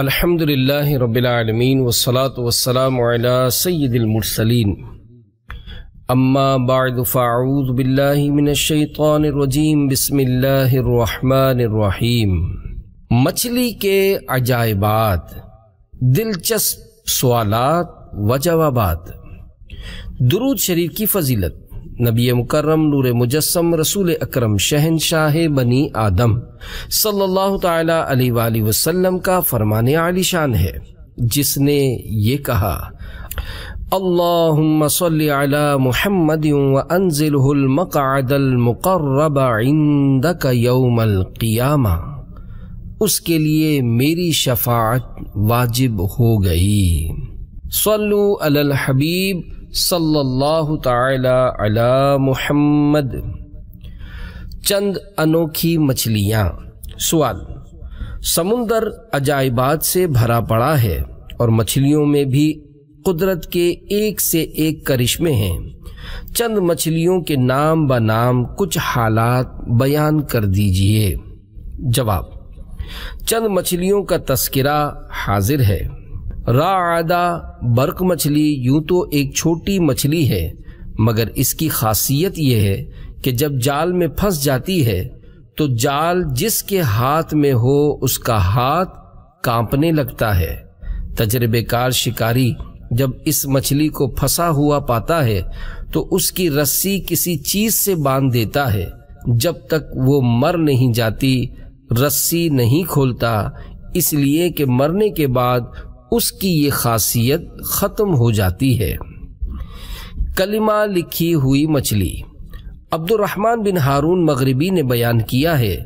अल्हम्दुलिल्लाह रबालमीन वसलात सय्यदिल मुरसलीन अम्मा बाद बिस्मिल्लाहिर रहमानिर रहीम मछली के अजायबात दिलचस्प सवालत व जवाबात दुरूद शरीफ की फजीलत नबी मुकर्रम नूर मुजस्म रसूल अक्रम शहनशाह बनी आदम सल्ला वसलम का फरमान आलिशान है जिसने ये कहा अल्लाहुम्म उसके लिए मेरी शफात वाजिब हो गई सल्लु अल हबीब सल्लल्लाहु ताला अला मुहम्मद चंद अनोखी मछलियाँ सवाल समुंदर अजायबात से भरा पड़ा है और मछलियों में भी कुदरत के एक से एक करिश्मे हैं चंद मछलियों के नाम ब नाम कुछ हालात बयान कर दीजिए जवाब चंद मछलियों का तस्करा हाजिर है रादा बर्क मछली यूं तो एक छोटी मछली है मगर इसकी खासियत यह है कि जब जाल में फंस जाती है तो जाल जिसके हाथ में हो उसका हाथ कांपने लगता है तजर्बेकार शिकारी जब इस मछली को फंसा हुआ पाता है तो उसकी रस्सी किसी चीज से बांध देता है जब तक वो मर नहीं जाती रस्सी नहीं खोलता इसलिए कि मरने के बाद उसकी ये खासियत ख़त्म हो जाती है कलिमा लिखी हुई मछली अब्दुलरहमान बिन हारून मगरबी ने बयान किया है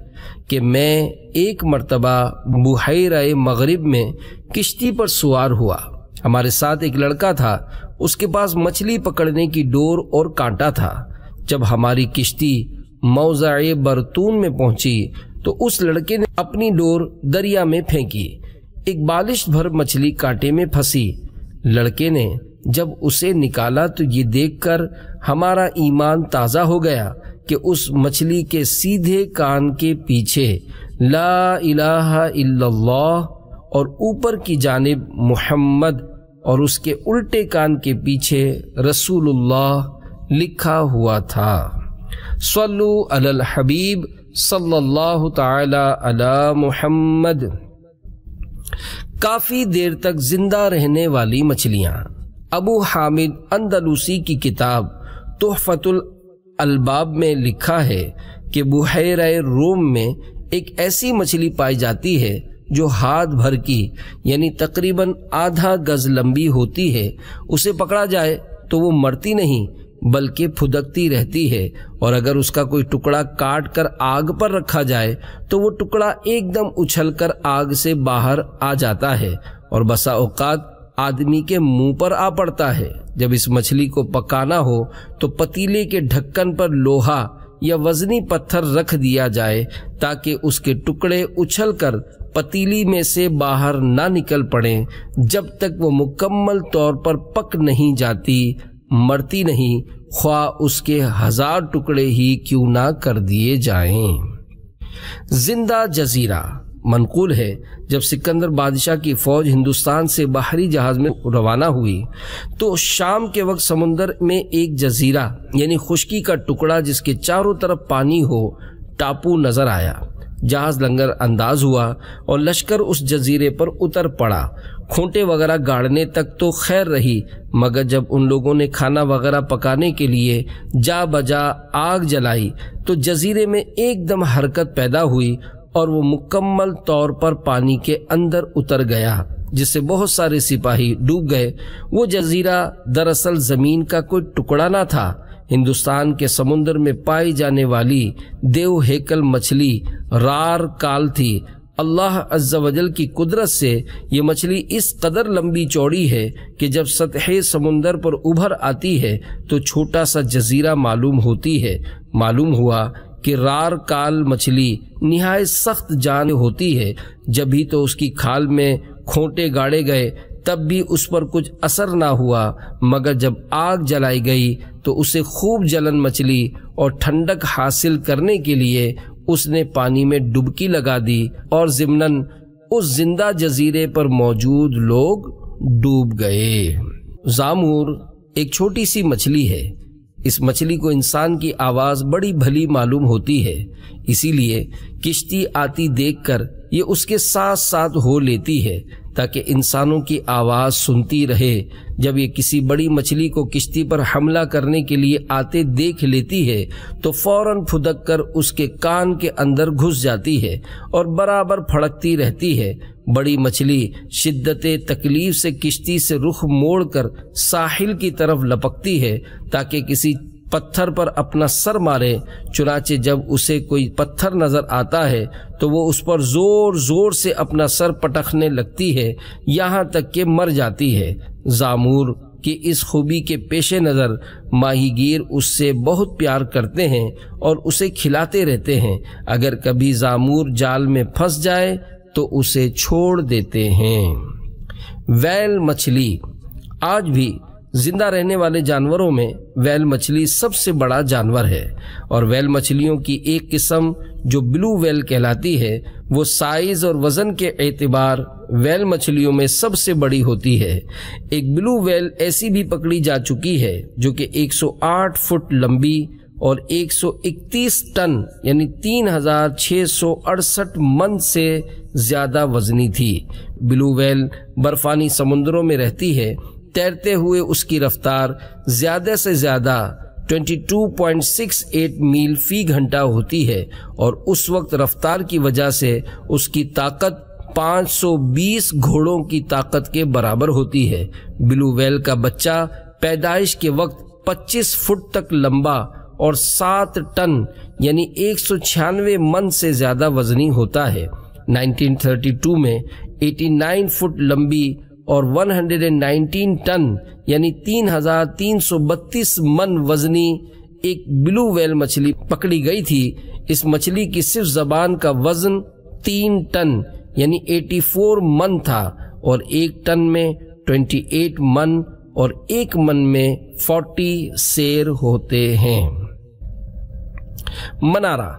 कि मैं एक मरतबा बुहरा मगरब में किश्ती पर सवार हुआ हमारे साथ एक लड़का था उसके पास मछली पकड़ने की डोर और कांटा था जब हमारी किश्ती मौजा बरतून में पहुंची तो उस लड़के ने अपनी डोर दरिया में फेंकी एक बालिश भर मछली कांटे में फंसी लड़के ने जब उसे निकाला तो ये देखकर हमारा ईमान ताज़ा हो गया कि उस मछली के सीधे कान के पीछे ला इलाहा इल्लल्लाह और ऊपर की जानब मुहम्मद और उसके उल्टे कान के पीछे रसूलुल्लाह लिखा हुआ था सल्लु अलल हबीब सल्लल्लाहु ताला अला मुहम्मद काफ़ी देर तक जिंदा रहने वाली मछलियाँ अबू हामिद अंदलूसी की किताब तोहफतुल अलबाब में लिखा है कि बुहर रोम में एक ऐसी मछली पाई जाती है जो हाथ भर की यानी तकरीबन आधा गज लंबी होती है उसे पकड़ा जाए तो वो मरती नहीं बल्कि फुदकती रहती है और अगर उसका कोई टुकड़ा काट कर आग पर रखा जाए तो वो टुकड़ा एकदम उछलकर आग से बाहर आ जाता है और बसा औकात आदमी के मुंह पर आ पड़ता है जब इस मछली को पकाना हो तो पतीले के ढक्कन पर लोहा या वजनी पत्थर रख दिया जाए ताकि उसके टुकड़े उछलकर पतीली में से बाहर ना निकल पड़े जब तक वो मुकम्मल तौर पर पक नहीं जाती मरती नहीं ख्वा उसके हजार टुकड़े ही क्यों ना कर दिए जाएं। जिंदा जजीरा मनकूल है जब सिकंदर बादशाह की फौज हिंदुस्तान से बाहरी जहाज में रवाना हुई तो शाम के वक्त समुंदर में एक जजीरा यानी खुश्की का टुकड़ा जिसके चारों तरफ पानी हो टापू नजर आया जहाज लंगर अंदाज हुआ और लश्कर उस जजीरे पर उतर पड़ा खूंटे वगैरह गाड़ने तक तो खैर रही मगर जब उन लोगों ने खाना वगैरह पकाने के लिए जा बजा आग जलाई तो जजीरे में एकदम हरकत पैदा हुई और वो मुकम्मल तौर पर पानी के अंदर उतर गया जिससे बहुत सारे सिपाही डूब गए वो जजीरा दरअसल ज़मीन का कोई टुकड़ा ना था हिंदुस्तान के समुद्र में पाई जाने वाली देव हेकल मछली रार काल थी अल्लाह अज्जावजल की कुदरत से ये मछली इस कदर लंबी चौड़ी है कि जब सतह समुंदर पर उभर आती है तो छोटा सा जजीरा मालूम होती है मालूम हुआ कि रार काल मछली नहाय सख्त जान होती है जब भी तो उसकी खाल में खोटे गाड़े गए तब भी उस पर कुछ असर ना हुआ मगर जब आग जलाई गई तो उसे खूब जलन मछली और ठंडक हासिल करने के लिए उसने पानी में डुबकी लगा दी और जिमनन उस जिंदा जजीरे पर मौजूद लोग डूब गए जामूर एक छोटी सी मछली है इस मछली को इंसान की आवाज बड़ी भली मालूम होती है इसीलिए किश्ती आती देखकर ये उसके साथ साथ हो लेती है ताकि इंसानों की आवाज़ सुनती रहे जब ये किसी बड़ी मछली को किश्ती पर हमला करने के लिए आते देख लेती है तो फौरन फुदक कर उसके कान के अंदर घुस जाती है और बराबर फड़कती रहती है बड़ी मछली शिद्दत तकलीफ से किश्ती से रुख मोड़कर साहिल की तरफ लपकती है ताकि किसी पत्थर पर अपना सर मारे चुनाचे जब उसे कोई पत्थर नज़र आता है तो वो उस पर ज़ोर ज़ोर से अपना सर पटखने लगती है यहाँ तक कि मर जाती है जामूर कि इस खूबी के पेशे नज़र माहीगीर उससे बहुत प्यार करते हैं और उसे खिलाते रहते हैं अगर कभी जामूर जाल में फंस जाए तो उसे छोड़ देते हैं वैल मछली आज भी जिंदा रहने वाले जानवरों में वेल मछली सबसे बड़ा जानवर है और वेल मछलियों की एक किस्म जो ब्लू वेल कहलाती है वो साइज और वजन के एतबार वेल मछलियों में सबसे बड़ी होती है एक ब्लू वेल ऐसी भी पकड़ी जा चुकी है जो कि 108 फुट लंबी और 131 टन यानी तीन मन से ज़्यादा वजनी थी ब्लू वेल बर्फानी समुद्रों में रहती है तैरते हुए उसकी रफ्तार ज़्यादा से ज़्यादा 22.68 मील फी घंटा होती है और उस वक्त रफ्तार की वजह से उसकी ताकत 520 घोड़ों की ताकत के बराबर होती है ब्लू वेल का बच्चा पैदाइश के वक्त 25 फुट तक लंबा और 7 टन यानी एक मन से ज़्यादा वजनी होता है 1932 में 89 फुट लंबी और 119 टन यानी 3,332 मन वजनी एक ब्लू वेल मछली पकड़ी गई थी इस मछली की सिर्फ जबान का वजन तीन टन यानी 84 मन था और एक टन में 28 मन और एक मन में 40 शेर होते हैं मनारा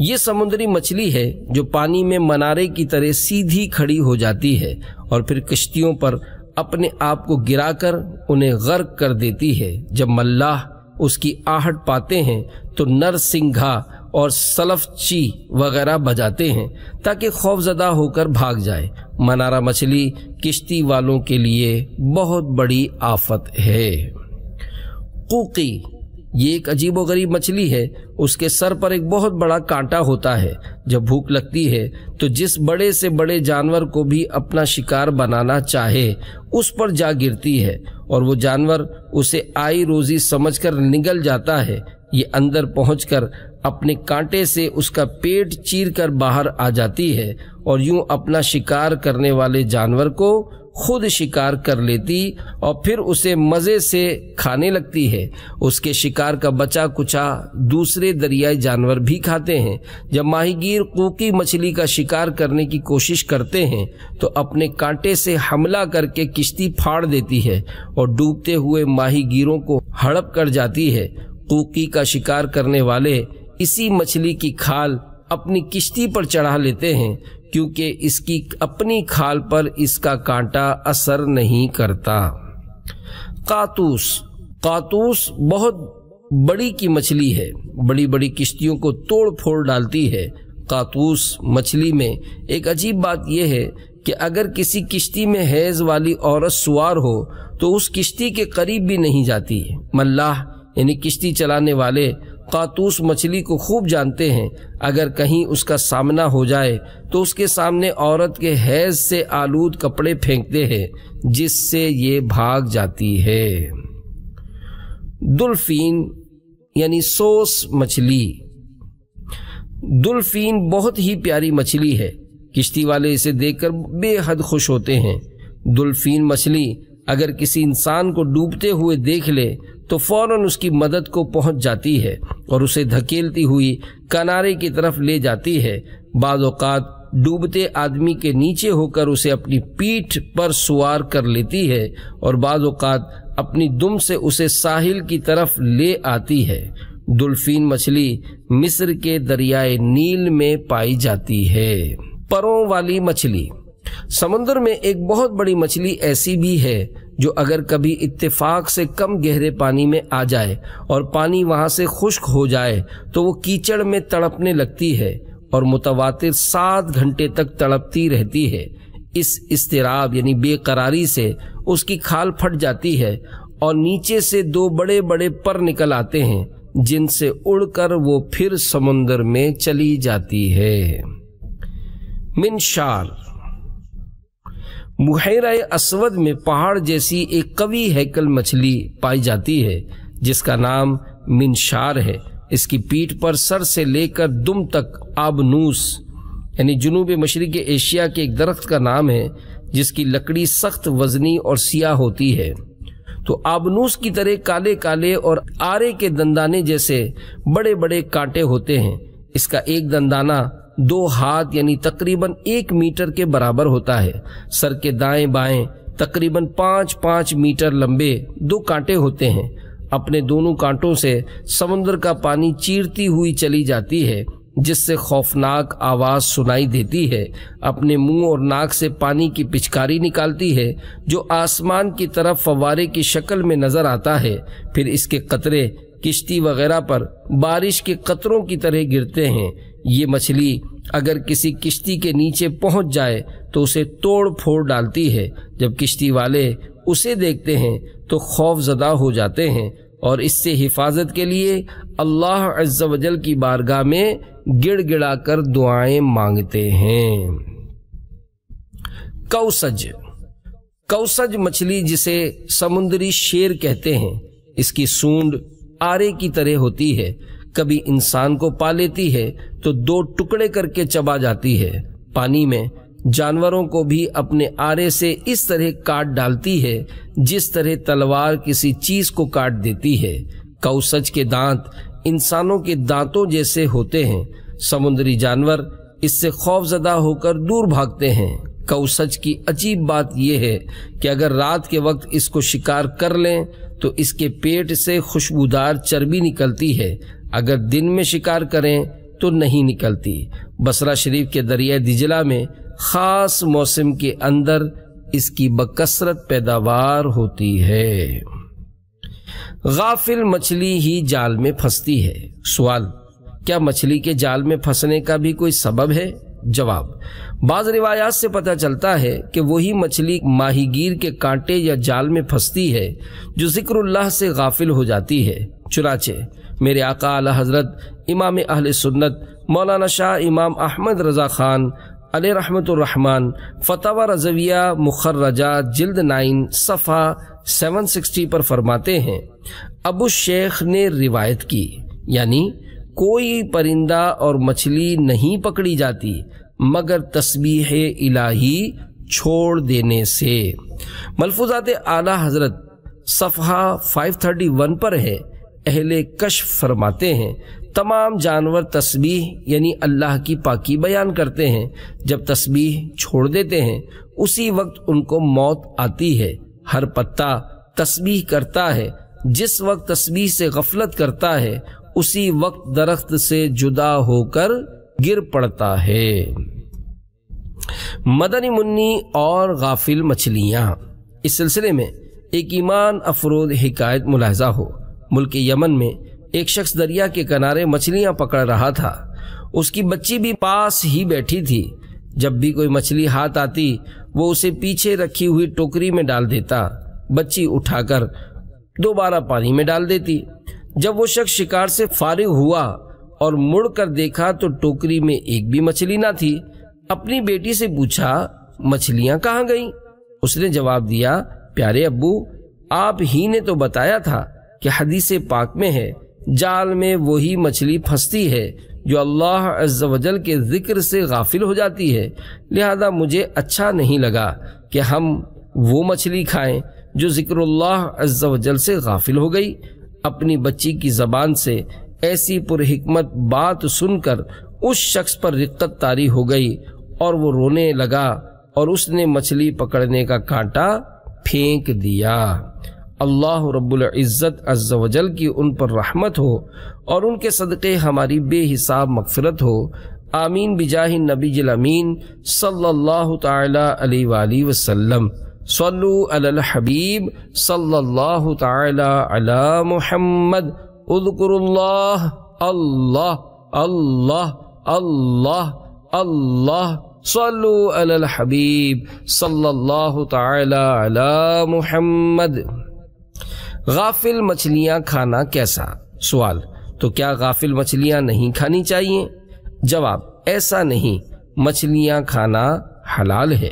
ये समुद्री मछली है जो पानी में मनारे की तरह सीधी खड़ी हो जाती है और फिर किश्तियों पर अपने आप को गिराकर उन्हें गर्क कर देती है जब मल्लाह उसकी आहट पाते हैं तो नरसिंघा और सलफची वगैरह बजाते हैं ताकि खौफजदा होकर भाग जाए मनारा मछली किश्ती वालों के लिए बहुत बड़ी आफत है कुकी ये एक अजीबोगरीब मछली है उसके सर पर एक बहुत बड़ा कांटा होता है जब भूख लगती है तो जिस बड़े से बड़े जानवर को भी अपना शिकार बनाना चाहे उस पर जा गिरती है और वो जानवर उसे आई रोजी समझकर निगल जाता है ये अंदर पहुंचकर अपने कांटे से उसका पेट चीर कर बाहर आ जाती है और यूं अपना शिकार करने वाले जानवर को खुद शिकार कर लेती और फिर उसे मज़े से खाने लगती है उसके शिकार का बचा कुचा दूसरे दरियाई जानवर भी खाते हैं जब माहिगीर कोकी मछली का शिकार करने की कोशिश करते हैं तो अपने कांटे से हमला करके किश्ती फाड़ देती है और डूबते हुए माहिगीरों को हड़प कर जाती है कोकी का शिकार करने वाले इसी मछली की खाल अपनी किश्ती पर चढ़ा लेते हैं क्योंकि इसकी अपनी खाल पर इसका कांटा असर नहीं करता कातूस कातूस बहुत बड़ी की मछली है बड़ी बड़ी किश्तियों को तोड़ फोड़ डालती है कातूस मछली में एक अजीब बात यह है कि अगर किसी किश्ती में हैज़ वाली औरत सवार हो तो उस किश्ती के करीब भी नहीं जाती मल्लाह यानी किश्ती चलाने वाले कातूस मछली को खूब जानते हैं अगर कहीं उसका सामना हो जाए तो उसके सामने औरत के हैज से आलूद कपड़े फेंकते हैं जिससे ये भाग जाती है दुल्फीन यानी सोस मछली दुल्फीन बहुत ही प्यारी मछली है किश्ती वाले इसे देखकर बेहद खुश होते हैं दुल्फीन मछली अगर किसी इंसान को डूबते हुए देख ले तो फौरन उसकी मदद को पहुंच जाती है और उसे धकेलती हुई किनारे की तरफ ले जाती है बाज़ात डूबते आदमी के नीचे होकर उसे अपनी पीठ पर सुवार कर लेती है और बाज़ात अपनी दुम से उसे साहिल की तरफ ले आती है डुल्फिन मछली मिस्र के दरियाए नील में पाई जाती है परों वाली मछली समुद्र में एक बहुत बड़ी मछली ऐसी भी है जो अगर कभी इत्तेफाक से कम गहरे पानी में आ जाए और पानी वहाँ से खुश्क हो जाए तो वो कीचड़ में तड़पने लगती है और मुतवातिर सात घंटे तक तड़पती रहती है इस इसतराब यानी बेकरारी से उसकी खाल फट जाती है और नीचे से दो बड़े बड़े पर निकल आते हैं जिनसे उड़कर वो फिर समुंदर में चली जाती है मिनशार मुहैरा असवद में पहाड़ जैसी एक कवि हैकल मछली पाई जाती है जिसका नाम मिनशार है इसकी पीठ पर सर से लेकर दुम तक आबनूस यानी जुनूब मशरक एशिया के एक दरख्त का नाम है जिसकी लकड़ी सख्त वजनी और सियाह होती है तो आबनूस की तरह काले काले और आरे के दंदाने जैसे बड़े बड़े कांटे होते हैं इसका एक दंदाना दो हाथ यानी तकरीबन एक मीटर के बराबर होता है सर के दाएं बाएं तकरीबन पाँच पाँच मीटर लंबे दो कांटे होते हैं अपने दोनों कांटों से समुद्र का पानी चीरती हुई चली जाती है जिससे खौफनाक आवाज़ सुनाई देती है अपने मुंह और नाक से पानी की पिचकारी निकालती है जो आसमान की तरफ फवारे की शक्ल में नज़र आता है फिर इसके कतरे किश्ती वगैरह पर बारिश के कतरों की तरह गिरते हैं ये मछली अगर किसी किश्ती के नीचे पहुंच जाए तो उसे तोड़ फोड़ डालती है जब किश्ती वाले उसे देखते हैं तो खौफ ज़दा हो जाते हैं और इससे हिफाजत के लिए अल्लाह अज्जवजल की बारगाह में गिड़ गिड़ा कर दुआएं मांगते हैं कौसज कौसज मछली जिसे समुद्री शेर कहते हैं इसकी सूंड आरे की तरह होती है कभी इंसान को पा लेती है तो दो टुकड़े करके चबा जाती है पानी में जानवरों को भी अपने आरे से इस तरह काट डालती है जिस तरह तलवार किसी चीज को काट देती है कौसच के दांत इंसानों के दांतों जैसे होते हैं समुद्री जानवर इससे खौफ जदा होकर दूर भागते हैं कौसच की अजीब बात यह है कि अगर रात के वक्त इसको शिकार कर लें तो इसके पेट से खुशबूदार चर्बी निकलती है अगर दिन में शिकार करें तो नहीं निकलती बसरा शरीफ के दरिया दिजला में ख़ास मौसम के अंदर इसकी बकसरत पैदावार होती है गाफिल मछली ही जाल में फंसती है सवाल क्या मछली के जाल में फंसने का भी कोई सबब है जवाब बाज रिवायात से पता चलता है कि वही मछली माहीगीर के कांटे या जाल में फंसती है जो जिक्रल्लाह से गाफिल हो जाती है चुराचे मेरे आका आला हज़रत इमाम अहल सुन्नत मौलाना शाह इमाम अहमद रज़ा ख़ान अल रहमतरहमान फ़तवा रजविया मुखर्रजा जल्द नाइन सफ़ा 760 पर फरमाते हैं अबू शेख ने रिवायत की यानी कोई परिंदा और मछली नहीं पकड़ी जाती मगर तस्बीह इलाही छोड़ देने से मलफूजात आला हजरत सफ़ा 531 पर है अहले कश फरमाते हैं तमाम जानवर तस्बीह यानी अल्लाह की पाकी बयान करते हैं जब तस्बीह छोड़ देते हैं उसी वक्त उनको मौत आती है हर पत्ता तस्बीह करता है जिस वक्त तस्बीह से गफलत करता है उसी वक्त दरख्त से जुदा होकर गिर पड़ता है मदनी मुन्नी और गाफिल मछलियाँ इस सिलसिले में एक ईमान अफरोज हिकायत मुलाजा हो मुल्क यमन में एक शख्स दरिया के किनारे मछलियां पकड़ रहा था उसकी बच्ची भी पास ही बैठी थी जब भी कोई मछली हाथ आती वो उसे पीछे रखी हुई टोकरी में डाल देता बच्ची उठाकर दोबारा पानी में डाल देती जब वो शख्स शिकार से फारिग हुआ और मुड़ कर देखा तो टोकरी में एक भी मछली ना थी अपनी बेटी से पूछा मछलियां कहाँ गईं? उसने जवाब दिया प्यारे अब्बू आप ही ने तो बताया था कि हदीस पाक में है जाल में वही मछली फंसती है जो अल्लाह अज्जवजल के ज़िक्र से गाफिल हो जाती है लिहाजा मुझे अच्छा नहीं लगा कि हम वो मछली खाएं जो ज़िक्रल्लाह अज्जवजल से गाफिल हो गई अपनी बच्ची की ज़बान से ऐसी पुरहिकमत बात सुनकर उस शख्स पर रिक्कत तारी हो गई और वो रोने लगा और उसने मछली पकड़ने का कांटा फेंक दिया अल्लाह रब्बुल इज़्ज़त अज़्ज़ वजल की उन पर रहमत हो और उनके सदक़े हमारी बेहिसाब मगफ़रत हो आमीन बिजाह नबी अमीन सल्लल्लाहु ताला अलैहि वसल्लम सल्लु अलल हबीब सल्लल्लाहु ताला अला मुहम्मद उदकुरुल्लाह अल्लाह अल्लाह अल्लाह अल्लाह सल्लु अलल हबीब सल्लल्लाहु ताला अला मुहम्मद गाफिल मछलियां खाना कैसा सवाल तो क्या गाफिल मछलियां नहीं खानी चाहिए जवाब ऐसा नहीं मछलियां खाना हलाल है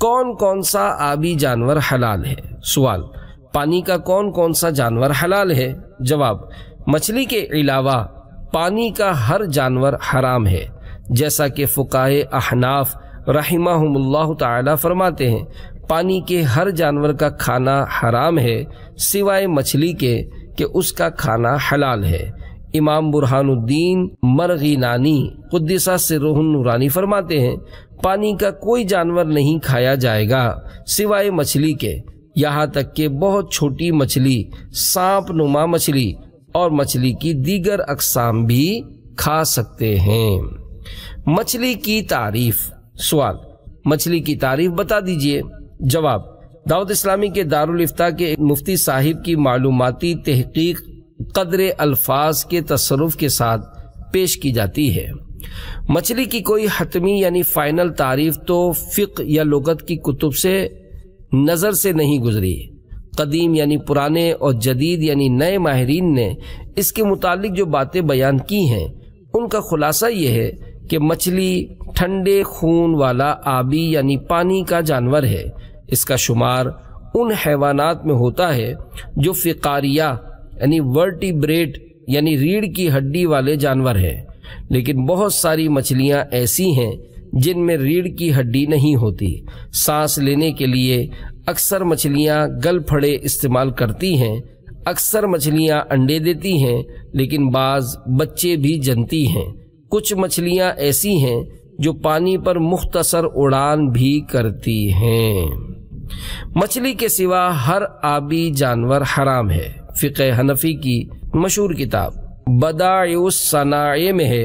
कौन कौन सा आबी जानवर हलाल है सवाल पानी का कौन कौन सा जानवर हलाल है जवाब मछली के अलावा पानी का हर जानवर हराम है जैसा कि फुकाए अहनाफ रहीमाहमुल्लाह ताला फरमाते हैं पानी के हर जानवर का खाना हराम है सिवाय मछली के कि उसका खाना हलाल है इमाम बुरहानुद्दीन मरगी नानी कुद्दिसा से रोहन नूरानी फरमाते हैं पानी का कोई जानवर नहीं खाया जाएगा सिवाय मछली के यहाँ तक के बहुत छोटी मछली सांप नुमा मछली और मछली की दीगर अकसाम भी खा सकते हैं मछली की तारीफ सवाल मछली की तारीफ बता दीजिए जवाब दाऊद इस्लामी के दारुल इफ्ता के मुफ्ती साहिब की मालूमती तहकीक कदर अल्फाज के तसरफ के साथ पेश की जाती है मछली की कोई हतमी यानी फाइनल तारीफ तो फ़िक या लगत की कुतुब से नज़र से नहीं गुजरी कदीम यानी पुराने और जदीद यानी नए माहरीन ने इसके मुतालिक जो बातें बयान की हैं उनका खुलासा यह है कि मछली ठंडे खून वाला आबी यानी पानी का जानवर है इसका शुमार उन हैवानात में होता है जो फ़िकारिया यानी वर्टिब्रेट यानी रीढ़ की हड्डी वाले जानवर हैं लेकिन बहुत सारी मछलियाँ ऐसी हैं जिनमें रीढ़ की हड्डी नहीं होती सांस लेने के लिए अक्सर मछलियाँ गल फड़े इस्तेमाल करती हैं अक्सर मछलियाँ अंडे देती हैं लेकिन बाज बच्चे भी जनती हैं कुछ मछलियाँ ऐसी हैं जो पानी पर मुख्तसर उड़ान भी करती हैं मछली के सिवा हर आबी जानवर हराम है फ़िक हनफी की मशहूर किताब बदायुसनाए में है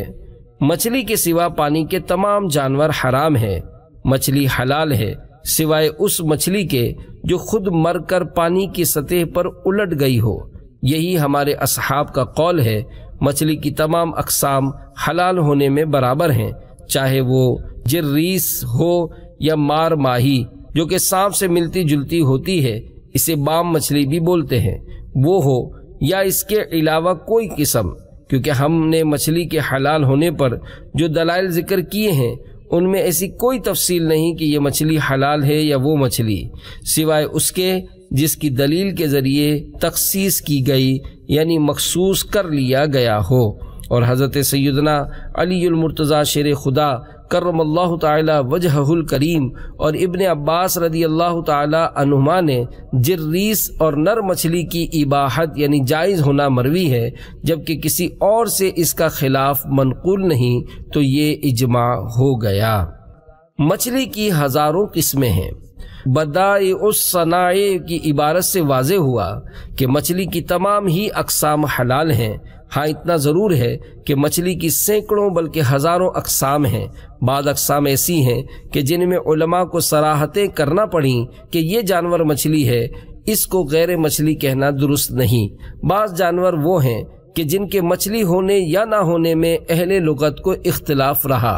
मछली के सिवा पानी के तमाम जानवर हराम है मछली हलाल है सिवाय उस मछली के जो खुद मर कर पानी की सतह पर उलट गई हो यही हमारे असहाब का कौल है मछली की तमाम अकसाम हलाल होने में बराबर हैं चाहे वो जर्रीस हो या मार माही जो कि सांप से मिलती जुलती होती है इसे बाम मछली भी बोलते हैं वो हो या इसके अलावा कोई किस्म क्योंकि हमने मछली के हलाल होने पर जो दलाइल जिक्र किए हैं उनमें ऐसी कोई तफसील नहीं कि यह मछली हलाल है या वो मछली सिवाय उसके जिसकी दलील के ज़रिए तखसीस की गई यानी मखसूस कर लिया गया हो और हज़रत सैदना अलीमरतज़ा शेर खुदा करम अल्लाह तजहुल करीम और इबन अब्बास रदी अल्लाह तनुमा ने जर्रीस और नर मछली की इबाहत यानी जायज़ होना मरवी है जबकि किसी और से इसका खिलाफ मनकूल नहीं तो ये इजमा हो गया मछली की हज़ारों किस्में हैं बदाय उस सनाए की इबारत से वाज हुआ कि मछली की तमाम ही अकसाम हलाल हैं हाँ इतना ज़रूर है कि मछली की सैकड़ों बल्कि हज़ारों अकसाम हैं बाद अकसाम ऐसी हैं कि जिनमें उलमा को सराहतें करना पड़ी कि ये जानवर मछली है इसको गैर मछली कहना दुरुस्त नहीं बाज़ जानवर वो हैं कि जिनके मछली होने या ना होने में अहले लगत को इख्तलाफ रहा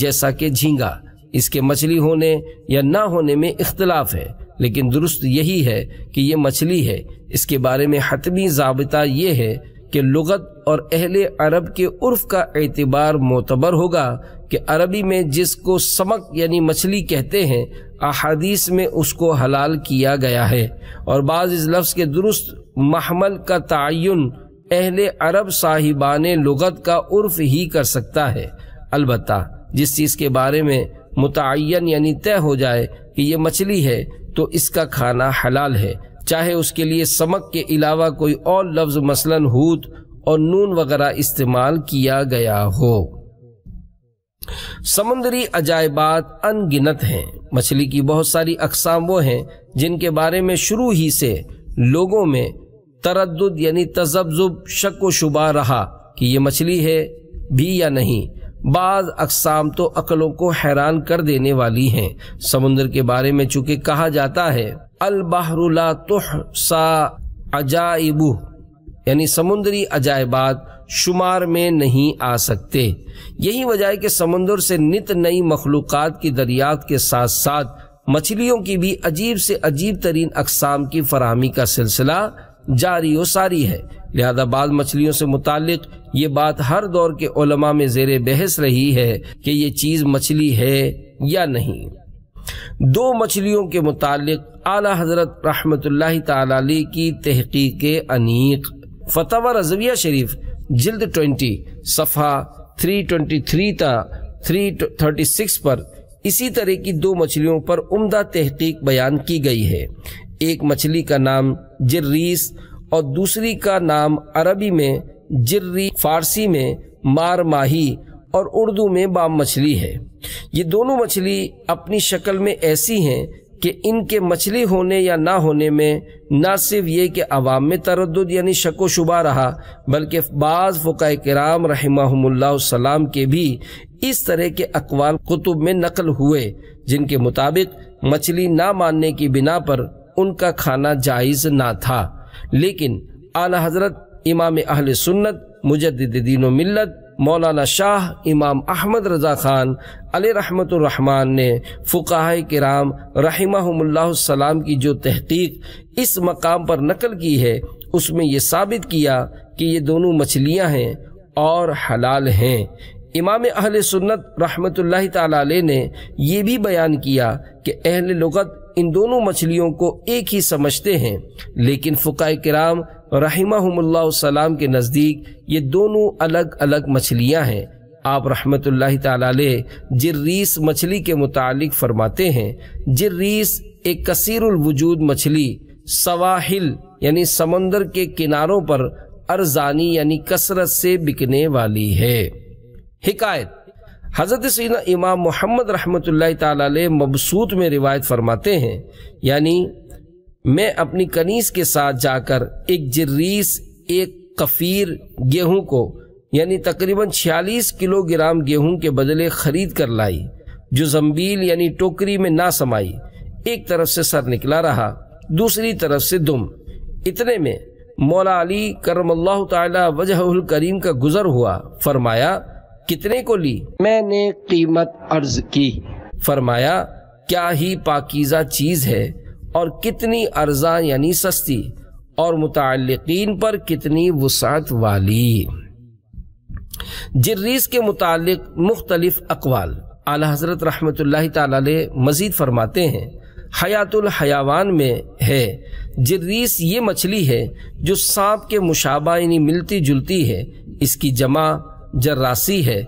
जैसा कि झींगा इसके मछली होने या ना होने में इख्तलाफ है लेकिन दुरुस्त यही है कि ये मछली है इसके बारे में हतमी जबता ये है कि लगत और अहले अरब के उर्फ का एतबार मोतबर होगा कि अरबी में जिसको समक यानी मछली कहते हैं अहादीस में उसको हलाल किया गया है और बाज़ इस लफ्ज़ के दुरुस्त महमल का तयन अहल अरब साहिबान लगत का उर्फ ही कर सकता है अलबत् जिस चीज़ के बारे में मुतन यानी तय हो जाए कि ये मछली है तो इसका खाना हलाल है चाहे उसके लिए समक के अलावा कोई और लफ्ज़ मसलन हूत और नून वगैरह इस्तेमाल किया गया हो समुद्री अजायबात अनगिनत हैं मछली की बहुत सारी अकसाम वो हैं जिनके बारे में शुरू ही से लोगों में तरद यानी तजब्जुब शक व शुबा रहा कि ये मछली है भी या नहीं बाज़ अकसाम तो अकलों को हैरान कर देने वाली हैं समुद्र के बारे में चूंकि कहा जाता है अलबहरुला तुह सा अजाइबू यानी समुद्री अजायबात शुमार में नहीं आ सकते यही वजह है कि समुंदर से नित नई मखलूक की दरियात के साथ साथ मछलियों की भी अजीब से अजीब तरीन अकसाम की फरहमी का सिलसिला जारी व सारी है लिहाजा बाद मछलियों से मुतल ये बात हर दौर के ओलमा में जेर बहस रही है की ये चीज़ मछली है या नहीं दो मछलियों के मुतालिक आला हज़रत रहमत ला की तहकीक अनीक फतवा रजविया शरीफ जल्द ट्वेंटी सफ़ा थ्री ट्वेंटी थ्री था थ्री थर्टी सिक्स पर इसी तरह की दो मछलियों पर उम्दा तहकीक बयान की गई है एक मछली का नाम जर्रीस और दूसरी का नाम अरबी में जर्री फारसी में मार माही और उर्दू में बाम मछली है ये दोनों मछली अपनी शक्ल में ऐसी हैं कि इनके मछली होने या ना होने में ना सिर्फ ये कि अवाम में तरद यानी व शुबा रहा बल्कि बाज़ फ़ुका कराम रहमासलाम के भी इस तरह के अकवाल कुतुब में नकल हुए जिनके मुताबिक मछली ना मानने की बिना पर उनका खाना जायज़ ना था लेकिन आला हज़रत इमाम अहल सुन्नत मुजद दीन मिलत मौलाना शाह इमाम अहमद रज़ा ख़ान अली रहमतुर्रहमान ने फ़ुकाह कराम रहीमाहमल्लाम की जो तहकीक इस मकाम पर नकल की है उसमें ये साबित किया कि ये दोनों मछलियाँ हैं और हलाल हैं इमाम अहल सुन्नत रहमत ताली ने यह भी बयान किया कि अहल लगत इन दोनों मछलियों को एक ही समझते हैं लेकिन फ़ुका कराम रहीम के नज़दीक ये दोनों अलग अलग मछलियाँ हैं आप रहमत ताले मछली के मुतालिक फरमाते हैं जर्रीस एक कसरवजूद मछली सवाहिल यानी समंदर के किनारों पर अरजानी यानी कसरत से बिकने वाली है हिकायत हज़रत सीना इमाम मोहम्मद रहमत मबसूत में रिवायत फरमाते हैं यानी मैं अपनी कनीस के साथ जाकर एक जर्रीस एक कफीर गेहूं को यानी तकरीबन 46 किलोग्राम गेहूं के बदले खरीद कर लाई जो जम्बील यानी टोकरी में ना समाई एक तरफ से सर निकला रहा दूसरी तरफ से दुम इतने में मौला अली करम अल्लाह तजहल करीम का गुजर हुआ फरमाया कितने को ली मैंने कीमत अर्ज की फरमाया क्या ही पाकिजा चीज़ है और कितनी अर्जा यानी सस्ती और मुतक़ीन पर कितनी वसात वाली जर्रीस के मुतालिक मुख्तलिफ अकवाल आला हजरत रहमत मज़ीद फरमाते हैं हयातुल हयावान में है जर्रीस ये मछली है जो सांप के मुशाबा यानी मिलती जुलती है इसकी जमा जर्रासी है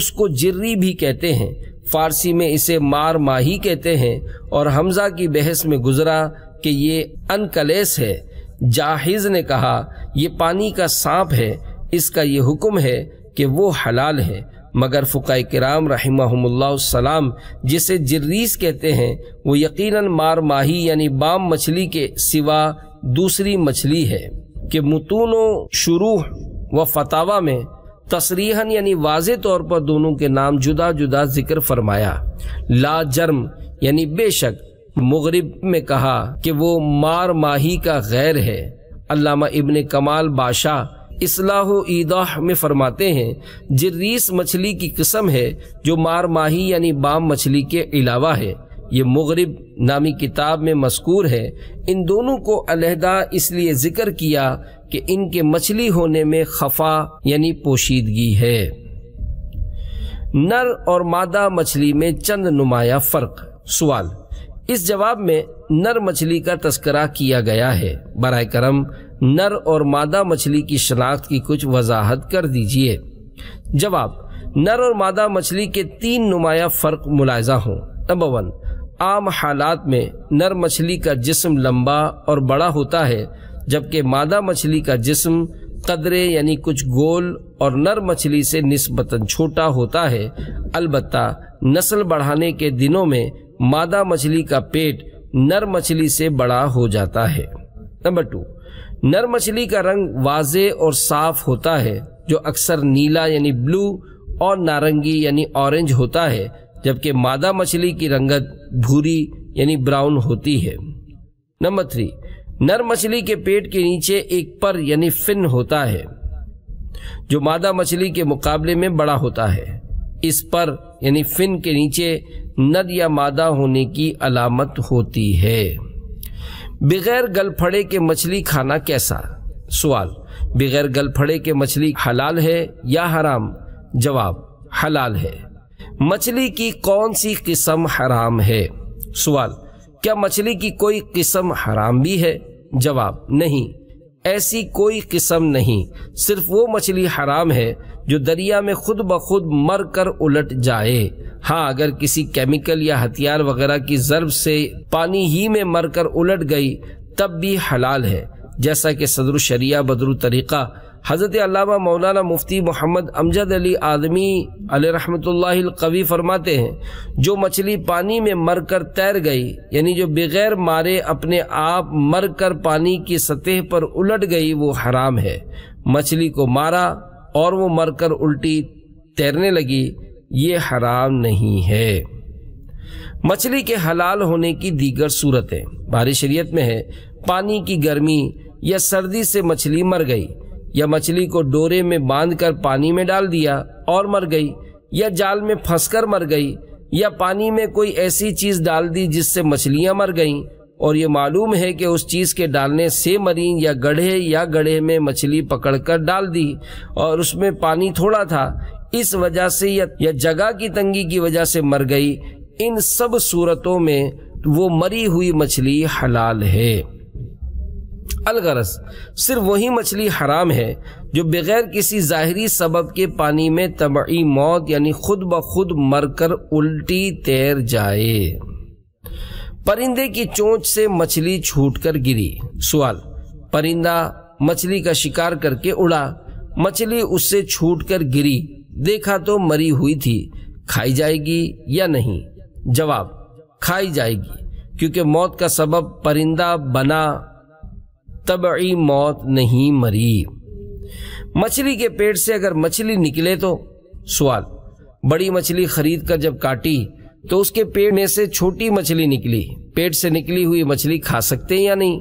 उसको जर्री भी कहते हैं फारसी में इसे मार माही कहते हैं और हमजा की बहस में गुजरा कि ये अनकलेस है जाहिज ने कहा यह पानी का सांप है इसका यह हुक्म है कि वो हलाल है मगर फ़ुका कराम सलाम जिसे जर्रीस कहते हैं वो यकीनन मार माही यानी बाम मछली के सिवा दूसरी मछली है कि मुतून शुरू व फतावा में तसरीहन यानी वाज तौर पर दोनों के नाम जुदा जुदा जिक्र फरमाया जर्म यानी बेशक मगरब में कहा कि वो मार माही का गैर है अलामा इबन कमाल बादशाह इसलाह ईदाह में फरमाते हैं जर्रीस मछली की किस्म है जो मार माही यानी बाम मछली के अलावा है ये मगरब नामी किताब में मस्कूर है इन दोनों को अलहदा इसलिए ज़िक्र किया कि इनके मछली होने में खफा यानी पोशीदगी है नर और मादा मछली में चंद नुमाया फ़र्क सवाल इस जवाब में नर मछली का तस्करा किया गया है बर करम नर और मादा मछली की शनाख्त की कुछ वजाहत कर दीजिए जवाब नर और मादा मछली के तीन नुमाया फ़र्क मुलायजा हों नंबर वन आम हालात में नर मछली का जिस्म लंबा और बड़ा होता है जबकि मादा मछली का जिस्म कदरे यानी कुछ गोल और नर मछली से नस्बता छोटा होता है अलबत् नस्ल बढ़ाने के दिनों में मादा मछली का पेट नर मछली से बड़ा हो जाता है नंबर टू नर मछली का रंग वाजे और साफ होता है जो अक्सर नीला यानी ब्लू और नारंगी यानी ऑरेंज होता है जबकि मादा मछली की रंगत भूरी यानी ब्राउन होती है नंबर थ्री नर मछली के पेट के नीचे एक पर यानी फिन होता है जो मादा मछली के मुकाबले में बड़ा होता है इस पर यानी फिन के नीचे नर या मादा होने की अलामत होती है बगैर गलफड़े के मछली खाना कैसा सवाल बगैर गलफड़े के मछली हलाल है या हराम जवाब हलाल है मछली की कौन सी किस्म हराम है सवाल क्या मछली की कोई किस्म हराम भी है जवाब नहीं ऐसी कोई किस्म नहीं सिर्फ वो मछली हराम है जो दरिया में खुद ब खुद मर कर उलट जाए हाँ अगर किसी केमिकल या हथियार वगैरह की जरब से पानी ही में मर कर उलट गई तब भी हलाल है जैसा कि सदर शरिया बदरू तरीक़ा हज़रत अलामा मौलाना मुफ्ती मोहम्मद अमजद अली आदमी रहमतुल्लाहवी फरमाते हैं जो मछली पानी में मर कर तैर गई यानी जो बगैर मारे अपने आप मर कर पानी की सतह पर उलट गई वो हराम है मछली को मारा और वो मर कर उल्टी तैरने लगी ये हराम नहीं है मछली के हलाल होने की दीगर सूरतें बारिश में है पानी की गर्मी या सर्दी से मछली मर गई या मछली को डोरे में बांधकर पानी में डाल दिया और मर गई या जाल में फंसकर मर गई या पानी में कोई ऐसी चीज़ डाल दी जिससे मछलियाँ मर गईं और ये मालूम है कि उस चीज़ के डालने से मरी या गढ़े या गढ़े में मछली पकड़कर डाल दी और उसमें पानी थोड़ा था इस वजह से या जगह की तंगी की वजह से मर गई इन सब सूरतों में वो मरी हुई मछली हलाल है अलगरस सिर्फ वही मछली हराम है जो बगैर किसी ज़ाहरी सबब के पानी में तबी मौत यानी खुद ब खुद मर कर उल्टी तैर जाए परिंदे की चोंच से मछली छूट कर गिरी सवाल परिंदा मछली का शिकार करके उड़ा मछली उससे छूट कर गिरी देखा तो मरी हुई थी खाई जाएगी या नहीं जवाब खाई जाएगी क्योंकि मौत का सबब परिंदा बना तबी मौत नहीं मरी मछली के पेट से अगर मछली निकले तो स्वाद बड़ी मछली खरीद कर जब काटी तो उसके पेट में से छोटी मछली निकली पेट से निकली हुई मछली खा सकते हैं या नहीं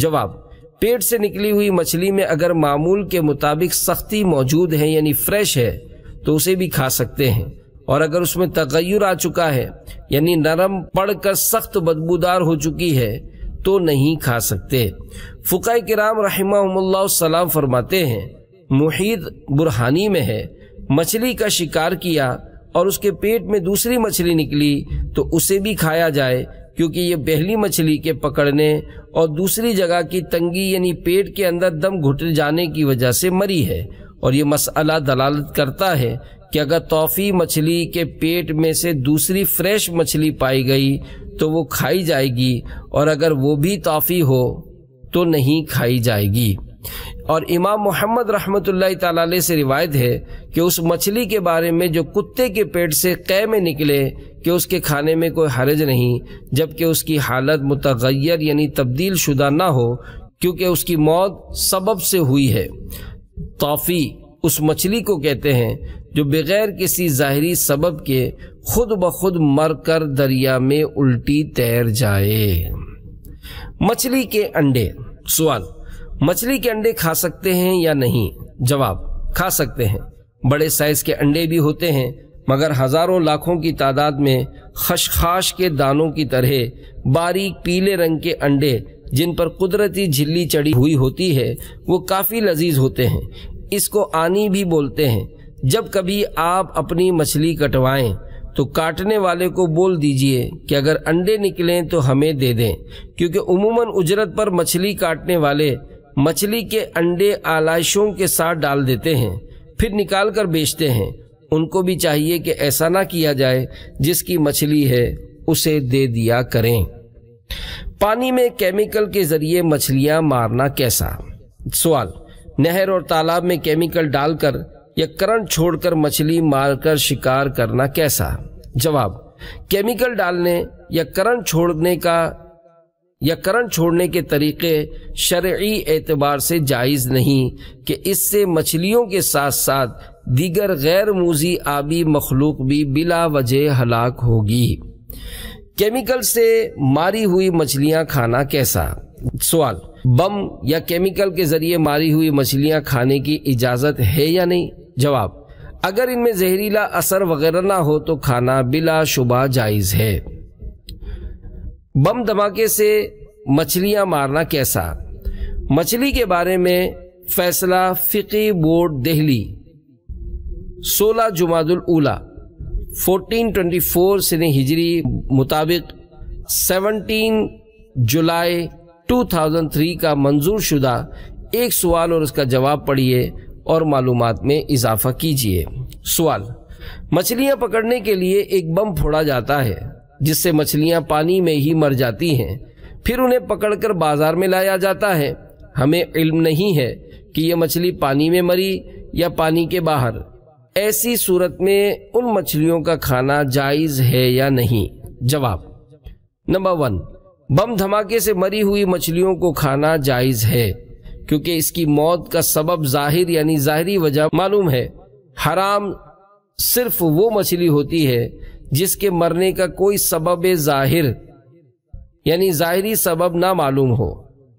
जवाब पेट से निकली हुई मछली में अगर मामूल के मुताबिक सख्ती मौजूद है यानी फ्रेश है तो उसे भी खा सकते हैं और अगर उसमें तगैर आ चुका है यानी नरम पड़कर सख्त बदबूदार हो चुकी है तो नहीं खा सकते फ़ुका कराम रहमा सलाम फरमाते हैं मुहित बुरहानी में है मछली का शिकार किया और उसके पेट में दूसरी मछली निकली तो उसे भी खाया जाए क्योंकि ये पहली मछली के पकड़ने और दूसरी जगह की तंगी यानी पेट के अंदर दम घुट जाने की वजह से मरी है और ये मसला दलालत करता है कि अगर तोफ़ी मछली के पेट में से दूसरी फ्रेश मछली पाई गई तो वो खाई जाएगी और अगर वो भी तोफ़ी हो तो नहीं खाई जाएगी और इमाम मोहम्मद रहमत ताली से रिवायत है कि उस मछली के बारे में जो कुत्ते के पेट से कै में निकले कि उसके खाने में कोई हरज नहीं जबकि उसकी हालत मुतगैर यानी तब्दील शुदा ना हो क्योंकि उसकी मौत सबब से हुई है तोफ़ी उस मछली को कहते हैं जो बग़ैर किसी ज़ाहरी सबब के खुद ब खुद मर कर दरिया में उल्टी तैर जाए मछली के अंडे सवाल मछली के अंडे खा सकते हैं या नहीं जवाब खा सकते हैं बड़े साइज के अंडे भी होते हैं मगर हजारों लाखों की तादाद में खशखाश के दानों की तरह बारीक पीले रंग के अंडे जिन पर कुदरती झिल्ली चढ़ी हुई होती है वो काफ़ी लजीज होते हैं इसको आनी भी बोलते हैं जब कभी आप अपनी मछली कटवाएं तो काटने वाले को बोल दीजिए कि अगर अंडे निकलें तो हमें दे दें क्योंकि उमूमन उजरत पर मछली काटने वाले मछली के अंडे आलाइशों के साथ डाल देते हैं फिर निकाल कर बेचते हैं उनको भी चाहिए कि ऐसा ना किया जाए जिसकी मछली है उसे दे दिया करें पानी में केमिकल के जरिए मछलियां मारना कैसा सवाल नहर और तालाब में केमिकल डालकर या करंट छोड़कर मछली मारकर शिकार करना कैसा जवाब केमिकल डालने या करंट छोड़ने का या करंट छोड़ने के तरीके शर्य एतबार से जायज़ नहीं कि इससे मछलियों के साथ साथ दीगर गैर मूजी आबी मखलूक भी बिला वजह हलाक होगी केमिकल से मारी हुई मछलियां खाना कैसा सवाल बम या केमिकल के जरिए मारी हुई मछलियां खाने की इजाज़त है या नहीं जवाब अगर इनमें जहरीला असर वगैरह ना हो तो खाना बिला शुबा जायज़ है बम धमाके से मछलियां मारना कैसा मछली के बारे में फैसला फ़िकी बोर्ड दिल्ली 16 जुमादुल उला 1424 सिने हिजरी मुताबिक 17 जुलाई 2003 का मंजूर शुदा एक सवाल और उसका जवाब पढ़िए और मालूम में इजाफा कीजिए सवाल मछलियाँ पकड़ने के लिए एक बम फोड़ा जाता है जिससे मछलियाँ पानी में ही मर जाती हैं फिर उन्हें पकड़कर बाजार में लाया जाता है हमें इल्म नहीं है कि यह मछली पानी में मरी या पानी के बाहर ऐसी सूरत में उन मछलियों का खाना जायज़ है या नहीं जवाब नंबर वन बम धमाके से मरी हुई मछलियों को खाना जायज़ है क्योंकि इसकी मौत का सबब जाहिर यानी जाहरी वजह मालूम है हराम सिर्फ वो मछली होती है जिसके मरने का कोई सबब जाहिर यानी जाहरी सबब ना मालूम हो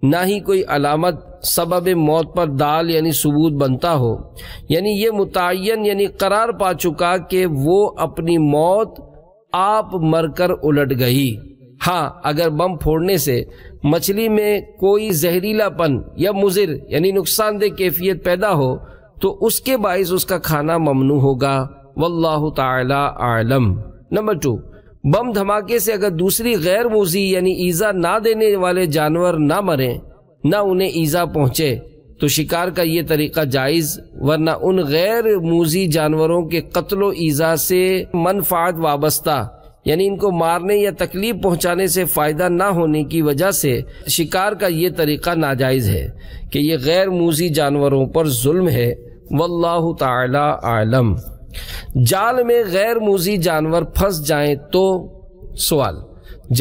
ना ही कोई अलामत सबब मौत पर दाल यानी सबूत बनता हो यानी ये मुतन यानी करार पा चुका कि वो अपनी मौत आप मरकर उलट गई हाँ अगर बम फोड़ने से मछली में कोई जहरीलापन या मुजिर यानी नुकसानदेह कैफियत पैदा हो तो उसके बायस उसका खाना ममनू होगा वल्लाह आलम नंबर टू बम धमाके से अगर दूसरी गैर मोजी यानी ईज़ा ना देने वाले जानवर ना मरें ना उन्हें ईज़ा पहुंचे तो शिकार का ये तरीका जायज़ वरना उन गैर मोजी जानवरों के कत्लो ईज़ा से मनफात वाबस्ता यानी इनको मारने या तकलीफ पहुंचाने से फ़ायदा ना होने की वजह से शिकार का ये तरीका नाजायज़ है कि ये गैर मूजी जानवरों पर जुल्म है वल्लाह ताला आलम जाल में गैर मूजी जानवर फंस जाए तो सवाल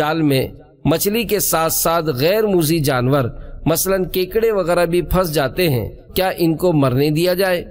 जाल में मछली के साथ साथ गैर मूजी जानवर मसलन केकड़े वगैरह भी फंस जाते हैं क्या इनको मरने दिया जाए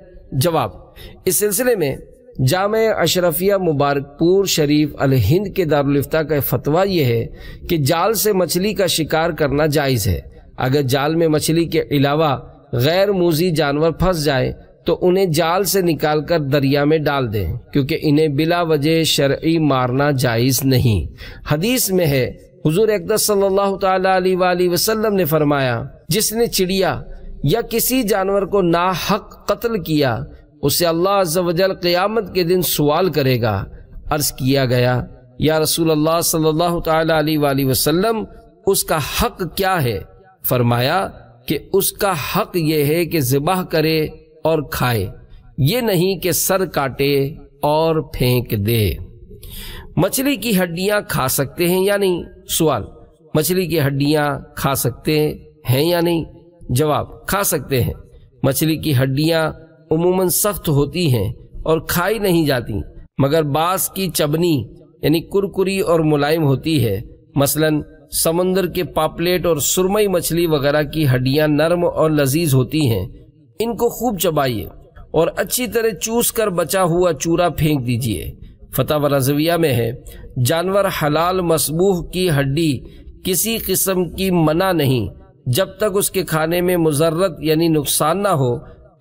जवाब इस सिलसिले में जाम अशरफिया मुबारकपुर शरीफ अल हिंद के दारुलफ्ता का फतवा यह है कि जाल से मछली का शिकार करना जायज़ है अगर जाल में मछली के अलावा गैर मूजी जानवर फंस जाए तो उन्हें जाल से निकालकर दरिया में डाल दें क्योंकि इन्हें बिला वजह शर्य मारना जायज़ नहीं हदीस में है हुजूर अकदस सल्लल्लाहु अलैहि वसल्लम ने फरमाया जिसने चिड़िया या किसी जानवर को नाहक कत्ल किया उससे अल्लाह अज्जल क़यामत के दिन सवाल करेगा अर्ज़ किया गया या रसूल अल्लाह सल्लल्लाहु अलैहि वसल्लम उसका हक क्या है फरमाया कि उसका हक यह है कि ज़िबाह करे और खाए ये नहीं कि सर काटे और फेंक दे मछली की हड्डियां खा सकते हैं या नहीं सवाल मछली की हड्डियां खा सकते हैं या नहीं जवाब खा सकते हैं मछली की हड्डियां उमूमन सख्त होती हैं और खाई नहीं जाती मगर बाँस की चबनी यानी कुरकुरी और मुलायम होती है मसलन समंदर के पापलेट और सुरमई मछली वगैरह की हड्डियां नरम और लजीज होती हैं इनको खूब चबाइए और अच्छी तरह चूस कर बचा हुआ चूरा फेंक दीजिए फतेह रजविया में है जानवर हलाल मसबूह की हड्डी किसी किस्म की मना नहीं जब तक उसके खाने में मुजरत यानी नुकसान ना हो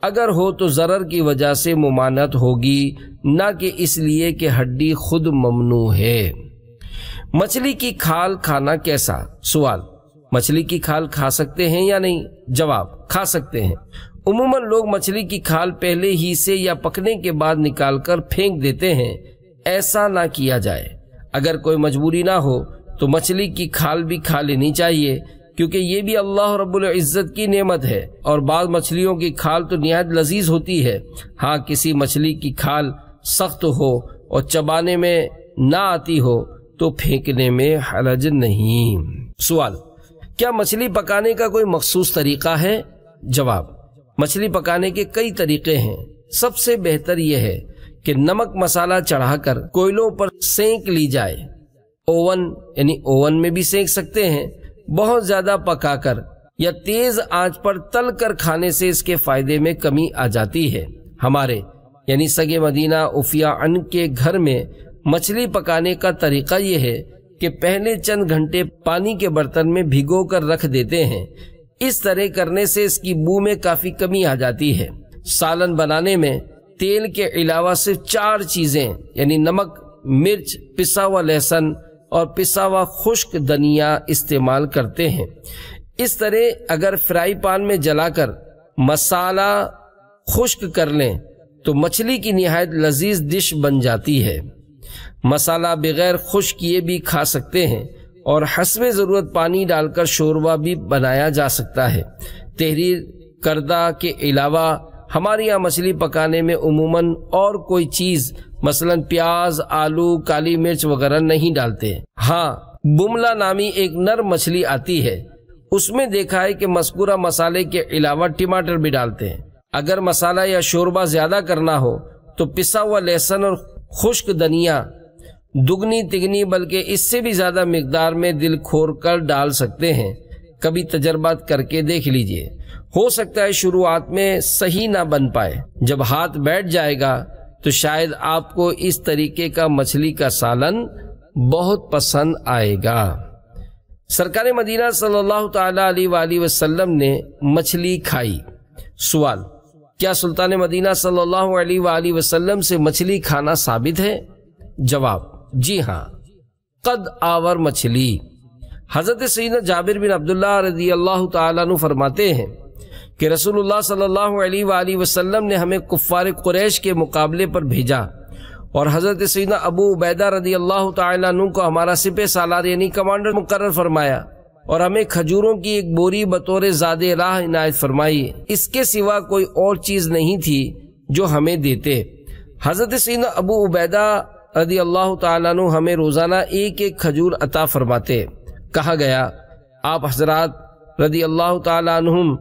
अगर हो तो ज़रर की वजह से ममानत होगी ना कि इसलिए कि हड्डी खुद ममनू है मछली की खाल खाना कैसा सवाल मछली की खाल खा सकते हैं या नहीं जवाब खा सकते हैं उमूमन लोग मछली की खाल पहले ही से या पकने के बाद निकालकर फेंक देते हैं ऐसा ना किया जाए अगर कोई मजबूरी ना हो तो मछली की खाल भी खा लेनी चाहिए क्योंकि ये भी अल्लाह रब्बुल इज़्ज़त की नेमत है और बाद मछलियों की खाल तो नहायत लजीज होती है हाँ किसी मछली की खाल सख्त हो और चबाने में ना आती हो तो फेंकने में हरज नहीं सवाल क्या मछली पकाने का कोई मखसूस तरीका है जवाब मछली पकाने के कई तरीके हैं सबसे बेहतर यह है कि नमक मसाला चढ़ाकर कोयलों पर सेंक ली जाए ओवन यानी ओवन में भी सेंक सकते हैं बहुत ज्यादा पकाकर या तेज आंच पर तल कर खाने से इसके फायदे में कमी आ जाती है हमारे यानी सगे मदीना उफिया अन के घर में मछली पकाने का तरीका यह है कि पहले चंद घंटे पानी के बर्तन में भिगो कर रख देते हैं इस तरह करने से इसकी बू में काफी कमी आ जाती है सालन बनाने में तेल के अलावा सिर्फ चार चीजें यानी नमक मिर्च पिसा हुआ लहसुन और पिसा हुआ खुश्क धनिया इस्तेमाल करते हैं इस तरह अगर फ्राई पान में जलाकर मसाला खुश्क कर लें तो मछली की नहायत लजीज डिश बन जाती है मसाला बगैर खुश किए भी खा सकते हैं और हसब ज़रूरत पानी डालकर शोरबा भी बनाया जा सकता है तहरीर करदा के अलावा हमारे यहाँ मछली पकाने में उमूमन और कोई चीज़ मसलन प्याज आलू काली मिर्च वगैरह नहीं डालते हाँ बुमला नामी एक नर मछली आती है उसमें देखा है कि मस्कुरा मसाले के अलावा टमाटर भी डालते हैं अगर मसाला या शोरबा ज्यादा करना हो तो पिसा हुआ लहसुन और खुश्क धनिया दुगनी तिगनी बल्कि इससे भी ज्यादा मकदार में दिल खोर कर डाल सकते हैं कभी तजर्बात करके देख लीजिए हो सकता है शुरुआत में सही ना बन पाए जब हाथ बैठ जाएगा तो शायद आपको इस तरीके का मछली का सालन बहुत पसंद आएगा सरकार मदीना सल्लल्लाहु अलैहि वसल्लम ने मछली खाई सवाल क्या सुल्तान मदीना सल्लल्लाहु अलैहि वसल्लम से मछली खाना साबित है जवाब जी हाँ कद आवर मछली हजरत सईद जाबिर बिन अब्दुल्ला रजी अल्लाह तु फरमाते हैं कि रसूलुल्लाह सल्लल्लाहु अलैहि वसल्लम ने हमें कुफ़ार कुरैश के मुकाबले पर भेजा और हज़रत सीना अबू उबैदा रदी अल्लाह तु को हमारा सिपे सालार यानी कमांडर मुकर फरमाया और हमें खजूरों की एक बोरी बतौर ज़ाद राह इनायत फरमाई इसके सिवा कोई और चीज़ नहीं थी जो हमें देते हज़रत सैदा अबू उबैदा रदी अल्लाह तु हमें रोज़ाना एक एक खजूर अता फरमाते कहा गया आप हजरात रदी अल्लाह तुम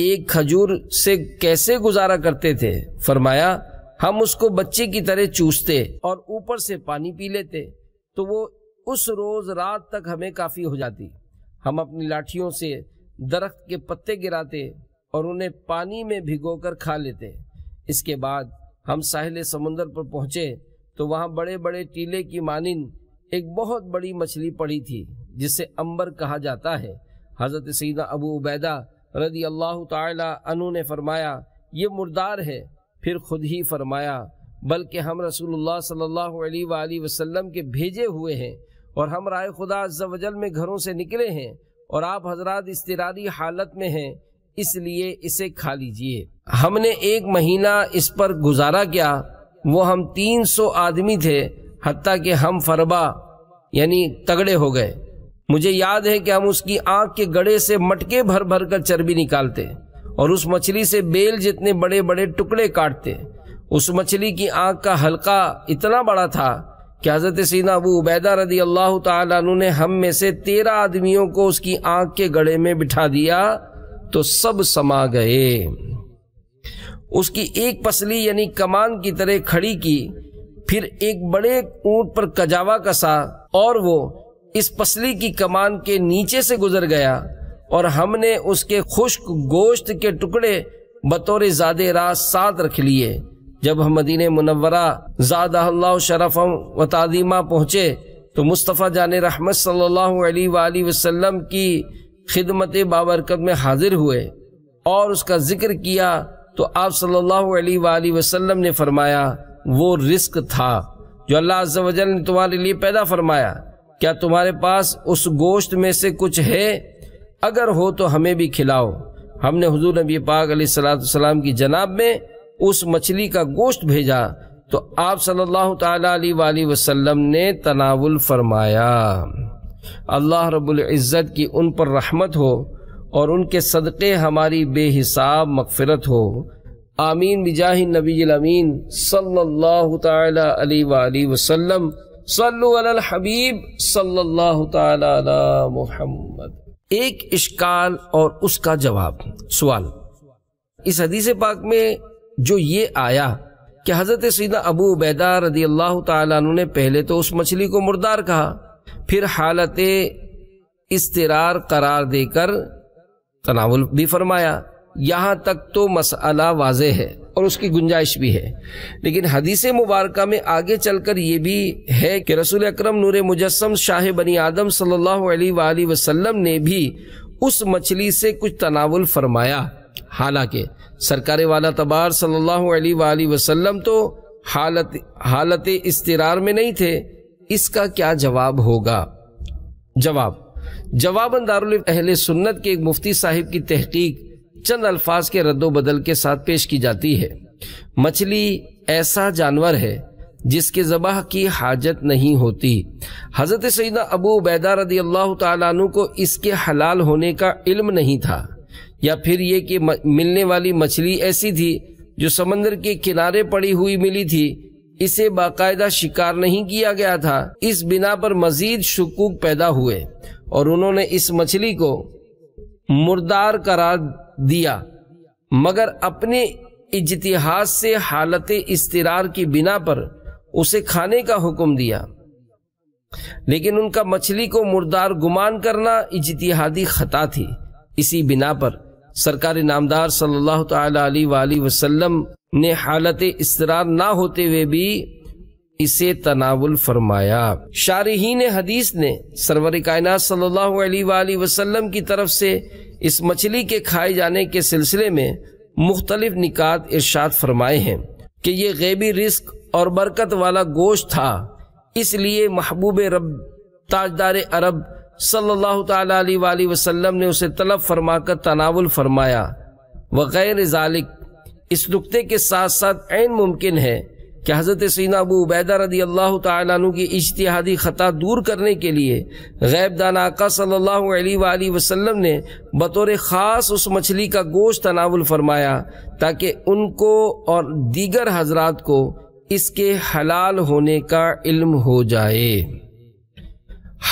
एक खजूर से कैसे गुजारा करते थे फरमाया हम उसको बच्चे की तरह चूसते और ऊपर से पानी पी लेते तो वो उस रोज रात तक हमें काफ़ी हो जाती हम अपनी लाठियों से दरख्त के पत्ते गिराते और उन्हें पानी में भिगोकर खा लेते इसके बाद हम साहिल समुंदर पर पहुंचे तो वहाँ बड़े बड़े टीले की मानिन एक बहुत बड़ी मछली पड़ी थी जिसे अंबर कहा जाता है हज़रत सईदा अबू उबैदा रदी अल्लाह तु ने फरमाया ये मुर्दार है फिर खुद ही फरमाया बल्कि हम रसूलुल्लाह सल्लल्लाहु अलैहि वसल्लम के भेजे हुए हैं और हम राय खुदा अज्जल में घरों से निकले हैं और आप हजरात इसतरारी हालत में हैं इसलिए इसे खा लीजिए हमने एक महीना इस पर गुजारा किया वो हम 300 आदमी थे हती कि हम फरबा यानी तगड़े हो गए मुझे याद है कि हम उसकी आंख के गड़े से मटके भर भर कर चर्बी निकालते और उस मछली से बेल जितने बड़े बड़े टुकड़े काटते उस मछली की आंख का हल्का इतना बड़ा था कि हजरत सीना अबू उबैदा रदी अल्लाह तु ने हम में से तेरह आदमियों को उसकी आंख के गड़े में बिठा दिया तो सब समा गए उसकी एक पसली यानी कमान की तरह खड़ी की फिर एक बड़े ऊंट पर कजावा कसा और वो इस पसली की कमान के नीचे से गुजर गया और हमने उसके खुश्क गोश्त के टुकड़े बतौर ज़ादे रात साथ रख लिए जब हम मदीन मुनवरा ज़ादा शरफ़ व तदीमा पहुँचे तो मुस्तफ़ा जान रहमत सल्लाम अलैहि वसल्लम की खिदमत बाबरकत में हाजिर हुए और उसका ज़िक्र किया तो आप सल्लल्लाहु अलैहि वसल्लम ने फरमाया वो रिस्क था जो अल्लाह वजल ने तुम्हारे लिए पैदा फरमाया क्या तुम्हारे पास उस गोश्त में से कुछ है अगर हो तो हमें भी खिलाओ हमने हजूर नबी पाक सलाम की जनाब में उस मछली का गोश्त भेजा तो आप सल्लल्लाहु अलैहि वसल्लम ने तनावुल फरमाया अल्लाह रब्बुल इज़्ज़त की उन पर रहमत हो और उनके सदक़े हमारी बेहिसाब मगफरत हो आमीन बिजाही नबी अमीन सल्लल्लाहु अलैहि वसल्लम अलल हबीब सल्लल्लाहु ताला मुहम्मद एक इश्काल और उसका जवाब सवाल इस हदीस पाक में जो ये आया कि हज़रत सीना अबू उबैदा रदी अल्लाह तु ने पहले तो उस मछली को मुर्दार कहा फिर हालत इसतरार करार देकर तनावल भी फरमाया यहाँ तक तो मसला वाज है और उसकी गुंजाइश भी है लेकिन हदीस मुबारक में आगे चलकर यह भी है कि रसूल अक्रम नूर मुजस्म शाह बनी आदम सल्लाम ने भी उस मछली से कुछ तनावल फरमाया हालांकि सरकार वाला तबार सल्लाम तो हालत हालत इसतरार में नहीं थे इसका क्या जवाब होगा जवाब जवाबन दारुल अहल सुन्नत के एक मुफ्ती साहिब की तहकीक चंद अल्फाज के रद्दो के साथ पेश की जाती है मछली ऐसा जानवर है जिसके जबाह की हाजत नहीं होती हज़रत सईदा अबू बैदा रदी अल्लाह तु को इसके हलाल होने का इल्म नहीं था या फिर ये कि मिलने वाली मछली ऐसी थी जो समंदर के किनारे पड़ी हुई मिली थी इसे बाकायदा शिकार नहीं किया गया था इस बिना पर मजीद शकूक पैदा हुए और उन्होंने इस मछली को मुर्दार करार दिया मगर अपने इजतिहास से हालत इसतरार की बिना पर उसे खाने का हुक्म दिया लेकिन उनका मछली को मुर्दार गुमान करना इजतिहादी खता थी इसी बिना पर सरकारी नामदार सल्लल्लाहु अलैहि वसल्लम ने हालत इसरार ना होते हुए भी इसे तनावुल फरमाया शारहीन हदीस ने सरवर कायनात सल्लल्लाहु अलैहि वसल्लम की तरफ से इस मछली के खाए जाने के सिलसिले में मुख्तलिफ निकात इर्शाद फरमाए हैं कि ये गैबी रिस्क और बरकत वाला गोश्त था इसलिए महबूब रब ताजदार अरब सल्लल्लाहु अलैहि वसल्लम ने उसे तलब फरमाकर तनावुल फरमाया वगैरह जालिक इस नुक्ते के साथ साथ ऐन मुमकिन है कि हज़रत सीना अबू उबैदा रदी अल्लाह तु की इजतहादी ख़ता दूर करने के लिए गैब दान आका सल्लल्लाहु अलैहि वसल्लम ने बतौर ख़ास उस मछली का गोश्त तनावल फरमाया ताकि उनको और दीगर हजरात को इसके हलाल होने का इल्म हो जाए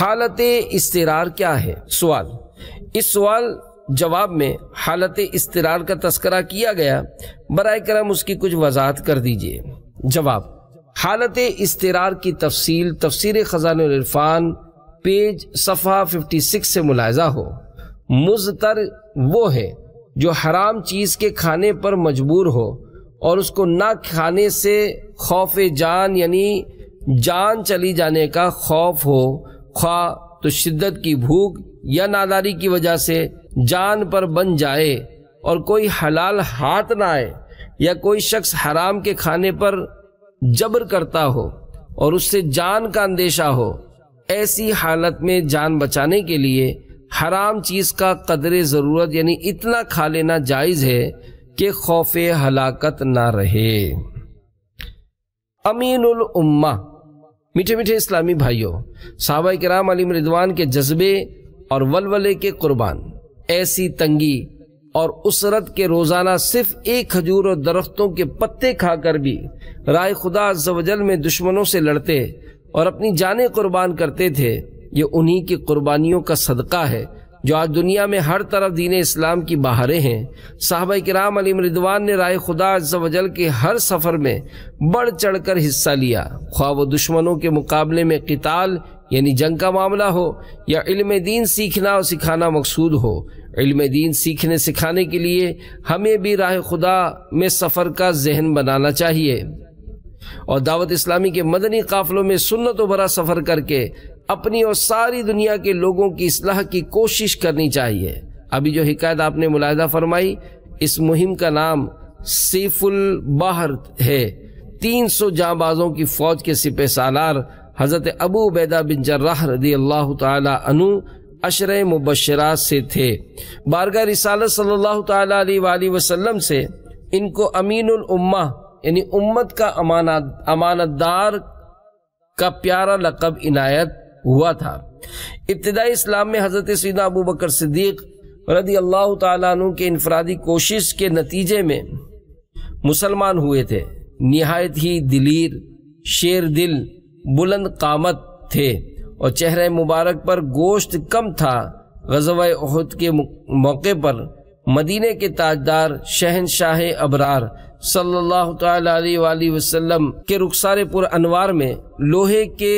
हालत इसतरार क्या है सवाल इस सवाल जवाब में हालत इसतरार का तस्करा किया गया बर करम उसकी कुछ वजाहत कर दीजिए जवाब हालत इसतरार की तफसील तफसर ख़जान इरफान पेज सफ़ा 56 से मुलायजा हो मुजतर वो है जो हराम चीज़ के खाने पर मजबूर हो और उसको ना खाने से खौफ जान यानी जान चली जाने का खौफ हो खा तो शिद्दत की भूख या नादारी की वजह से जान पर बन जाए और कोई हलाल हाथ ना आए या कोई शख्स हराम के खाने पर जबर करता हो और उससे जान का अंदेशा हो ऐसी हालत में जान बचाने के लिए हराम चीज़ का कदर ज़रूरत यानी इतना खा लेना जायज़ है कि खौफ हलाकत ना रहे अमीनुल उम्मा मीठे मीठे इस्लामी भाइयों साहबा कराम अली रिदवान के जज्बे और वलवले के कुर्बान ऐसी तंगी और उसरत के रोज़ाना सिर्फ एक खजूर और दरख्तों के पत्ते खाकर भी राय खुदा जवजल में दुश्मनों से लड़ते और अपनी जानें कुर्बान करते थे ये उन्हीं की कुर्बानियों का सदका है जो आज दुनिया में हर तरफ दीन इस्लाम की बहारें हैं साहब कराम अली मरिदवान ने राय खुदा अज्जवजल के हर सफ़र में बढ़ चढ़ कर हिस्सा लिया ख्वा व दुश्मनों के मुकाबले में किताल यानी जंग का मामला हो या इल्म दीन सीखना और सिखाना मकसूद हो इल्म दीन सीखने सिखाने के लिए हमें भी राह खुदा में सफ़र का जहन बनाना चाहिए और दावत इस्लामी के मदनी काफिलों में सुन्नत भरा सफ़र करके अपनी और सारी दुनिया के लोगों की असलाह की कोशिश करनी चाहिए अभी जो हिकायत आपने मुलायदा फरमाई इस मुहिम का नाम सैफुल है तीन सौ जाबाजों की फौज के सिपह सालार हज़रत अबू बैदा बिन जर्राह रदी अल्लाह तु अशर मुबशरात से थे बारगा रिसालत सल्लल्लाहु अलैहि वसल्लम से इनको अमीनुल उम्मा यानी उम्मत का अमानत अमानतदार का प्यारा लकब इनायत हुआ था इब्तदाई इस्लाम में हज़रत सीदा अबू बकर सिद्दीक रदी अल्लाह तु के इनफरादी कोशिश के नतीजे में मुसलमान हुए थे नहायत ही दिलीर शेर दिल बुलंद कामत थे और चेहरे मुबारक पर गोश्त कम था गजब अहद के मौके पर मदीने के ताजदार शहनशाह अबरार सल्लल्लाहु अलैहि वसल्लम के रुखसारे पुर अनवार में लोहे के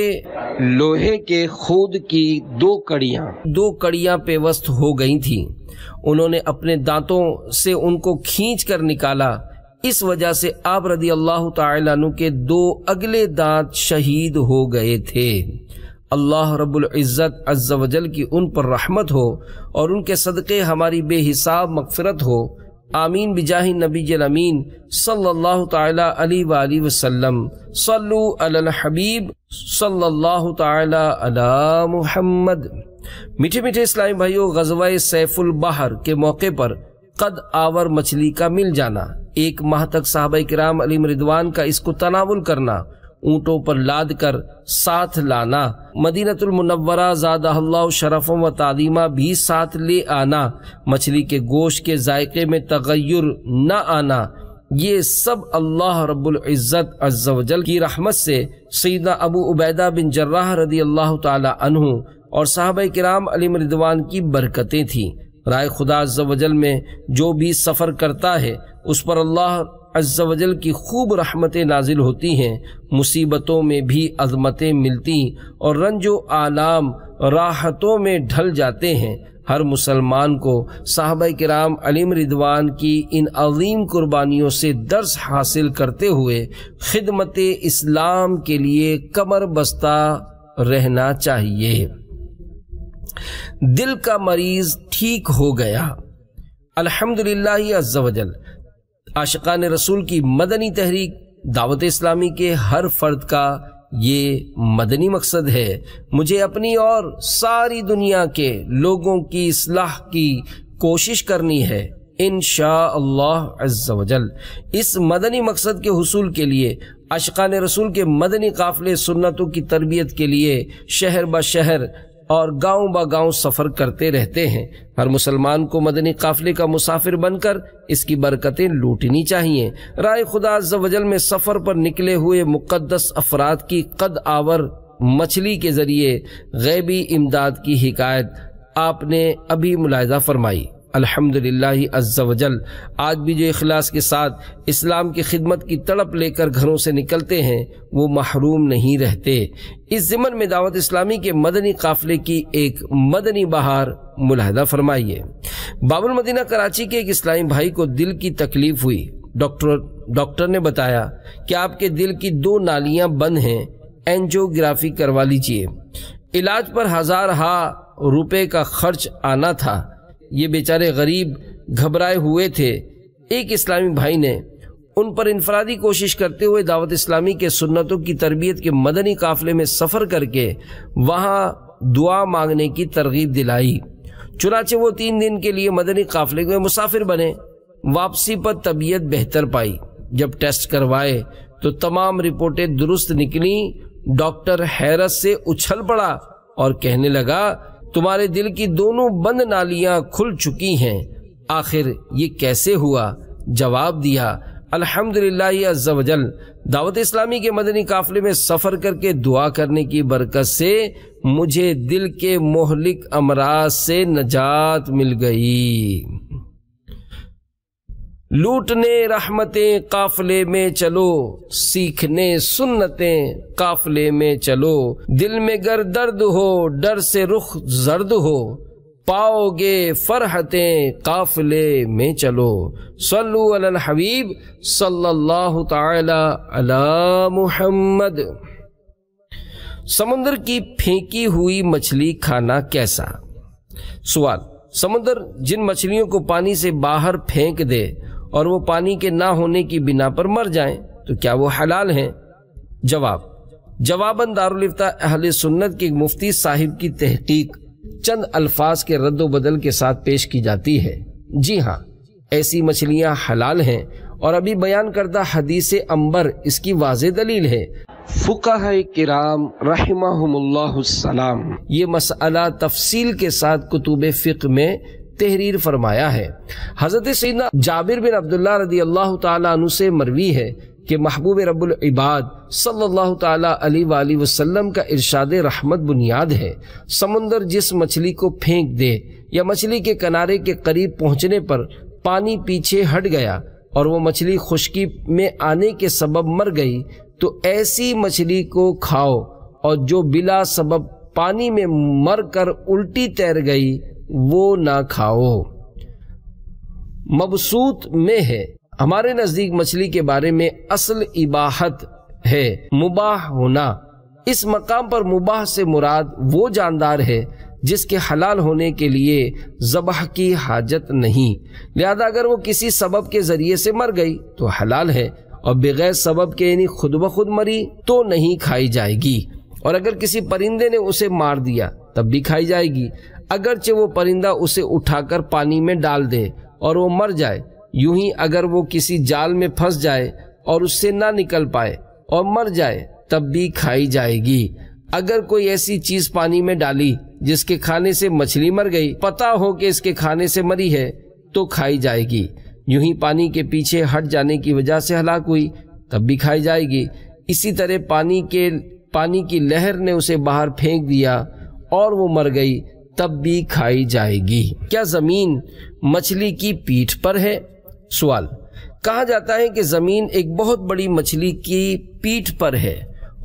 लोहे के खुद की दो कड़िया दो कड़ियाँ पेवस्त हो गई थी उन्होंने अपने दांतों से उनको खींच कर निकाला इस वजह से आप रदी अल्लाह तु के दो अगले दांत शहीद हो गए थे अल्लाह रब्बुल इज़्ज़त अज़्ज़ वजल की उन पर रहमत हो और उनके सदक़े हमारी बेहिसाब मगफ़रत हो आमीन बिजाही नबी अमीन सल्लल्लाहु ताला अली वाली वसल्लम सल्लू अल हबीब सल्लल्लाहु ताला अला मुहम्मद मीठे मीठे इस्लामी भाइयों गजवा सैफुल बहर के मौके पर कद आवर मछली का मिल जाना एक माह तक साहब कराम अली मरिदवान का इसको तनावुल करना ऊँटों पर लाद कर साथ लाना मदीनतुलमनवरा ज़ादा शरफ़ व तालीमा भी साथ ले आना मछली के गोश के जायके में तगैर न आना ये सब अल्लाह रब्ज़त अज्जल की रहमत से सईदा अबू उबैदा बिन जर्राह रदी अल्लाह तु और साहब कराम अली मरिदवान की बरकतें थीं राय खुदा अज्जल में जो भी सफ़र करता है उस पर अल्लाह अज्जवजल की खूब रहमतें नाजिल होती हैं मुसीबतों में भी अजमतें मिलती और रंजो आलाम राहतों में ढल जाते हैं हर मुसलमान को साहब कराम अलीम रिदवान की इन अजीम कुर्बानियों से दर्स हासिल करते हुए खिदमत इस्लाम के लिए कमर बस्ता रहना चाहिए दिल का मरीज ठीक हो गया अल्हम्दुलिल्लाह अज्जवजल आशकान रसूल की मदनी तहरीक दावत इस्लामी के हर फर्द का ये मदनी मकसद है मुझे अपनी और सारी दुनिया के लोगों की इसलाह की कोशिश करनी है इन शाहजल इस मदनी मकसद के हसूल के लिए अशकान रसूल के मदनी काफिले सुन्नतों की तरबियत के लिए शहर ब शहर और गांव ब गांव सफर करते रहते हैं हर मुसलमान को मदनी काफिले का मुसाफिर बनकर इसकी बरकतें लूटनी चाहिए राय खुदा वजल में सफर पर निकले हुए मुकद्दस अफराद की कद आवर मछली के जरिए गैबी इमदाद की हिकायत आपने अभी मुलायजा फरमाई अल्हम्दुलिल्लाह अज्जावजल आज भी जो इखलास के साथ इस्लाम की खिदमत की तड़प लेकर घरों से निकलते हैं वो महरूम नहीं रहते इस ज़िमन में दावत इस्लामी के मदनी काफ़िले की एक मदनी बहार मुलाहदा फरमाइए बाबुल मदीना कराची के एक इस्लामी भाई को दिल की तकलीफ हुई डॉक्टर डॉक्टर ने बताया कि आपके दिल की दो नालियाँ बंद हैं एंजियोग्राफी करवा लीजिए इलाज पर हज़ार हा रुपये का खर्च आना था ये बेचारे गरीब घबराए हुए थे एक इस्लामी भाई ने उन पर इनफरादी कोशिश करते हुए दावत इस्लामी के सुन्नतों की तरबियत के मदनी काफले में सफ़र करके वहाँ दुआ मांगने की तरगीब दिलाई चुनाचे वो तीन दिन के लिए मदनी काफले में मुसाफिर बने वापसी पर तबीयत बेहतर पाई जब टेस्ट करवाए तो तमाम रिपोर्टें दुरुस्त निकली डॉक्टर हैरत से उछल पड़ा और कहने लगा तुम्हारे दिल की दोनों बंद नालियां खुल चुकी हैं आखिर ये कैसे हुआ जवाब दिया अल्हम्दुलिल्लाह दावत इस्लामी के मदनी काफले में सफ़र करके दुआ करने की बरकत से मुझे दिल के मोहलिक अमराज से नजात मिल गई लूटने रहमतें काफले में चलो सीखने सुन्नतें काफले में चलो दिल में गर दर्द हो डर से रुख जर्द हो पाओगे फरहतें काफले में चलो सल्लु अलल हबीब सल्लल्लाहु ताला अला मुहम्मद समुद्र की फेंकी हुई मछली खाना कैसा सवाल समुद्र जिन मछलियों को पानी से बाहर फेंक दे और वो पानी के ना होने की बिना पर मर जाए तो क्या वो हलाल हैं जवाब जवाबन दारुलफ्ता अहल सुन्नत के मुफ्ती साहिब की तहकीक चंद अल्फाज के रद्द बदल के साथ पेश की जाती है जी हाँ ऐसी मछलियाँ हलाल हैं और अभी बयान करदा हदीस अंबर इसकी वाज दलील है फुका ये मसला तफसील के साथ कुतुब फ़िक में तहरीर फरमाया है हज़रत सीना जाबिर बिन अब्दुल्ला रदी अल्लाह तु से मरवी है कि महबूब रबुलबाद सल्लल्लाहु अलैहि वसल्लम का इरशाद रहमत बुनियाद है समंदर जिस मछली को फेंक दे या मछली के किनारे के करीब पहुंचने पर पानी पीछे हट गया और वो मछली खुशकी में आने के सबब मर गई तो ऐसी मछली को खाओ और जो बिला सबब पानी में मर कर उल्टी तैर गई वो ना खाओ मबसूत में है हमारे नज़दीक मछली के बारे में असल इबाहत है मुबाह होना इस मकाम पर मुबाह से मुराद वो जानदार है जिसके हलाल होने के लिए जबह की हाजत नहीं लिहाजा अगर वो किसी सबब के ज़रिए से मर गई तो हलाल है और बगैर सबब के यानी खुद ब खुद मरी तो नहीं खाई जाएगी और अगर किसी परिंदे ने उसे मार दिया तब भी खाई जाएगी अगरचे वो परिंदा उसे उठाकर पानी में डाल दे और वो मर जाए यूं ही अगर वो किसी जाल में फंस जाए और उससे ना निकल पाए और मर जाए तब भी खाई जाएगी अगर कोई ऐसी चीज पानी में डाली जिसके खाने से मछली मर गई पता हो कि इसके खाने से मरी है तो खाई जाएगी यूं ही पानी के पीछे हट जाने की वजह से हलाक हुई तब भी खाई जाएगी इसी तरह पानी के पानी की लहर ने उसे बाहर फेंक दिया और वो मर गई तब भी खाई जाएगी क्या जमीन मछली की पीठ पर है सवाल कहा जाता है कि जमीन एक बहुत बड़ी मछली की पीठ पर है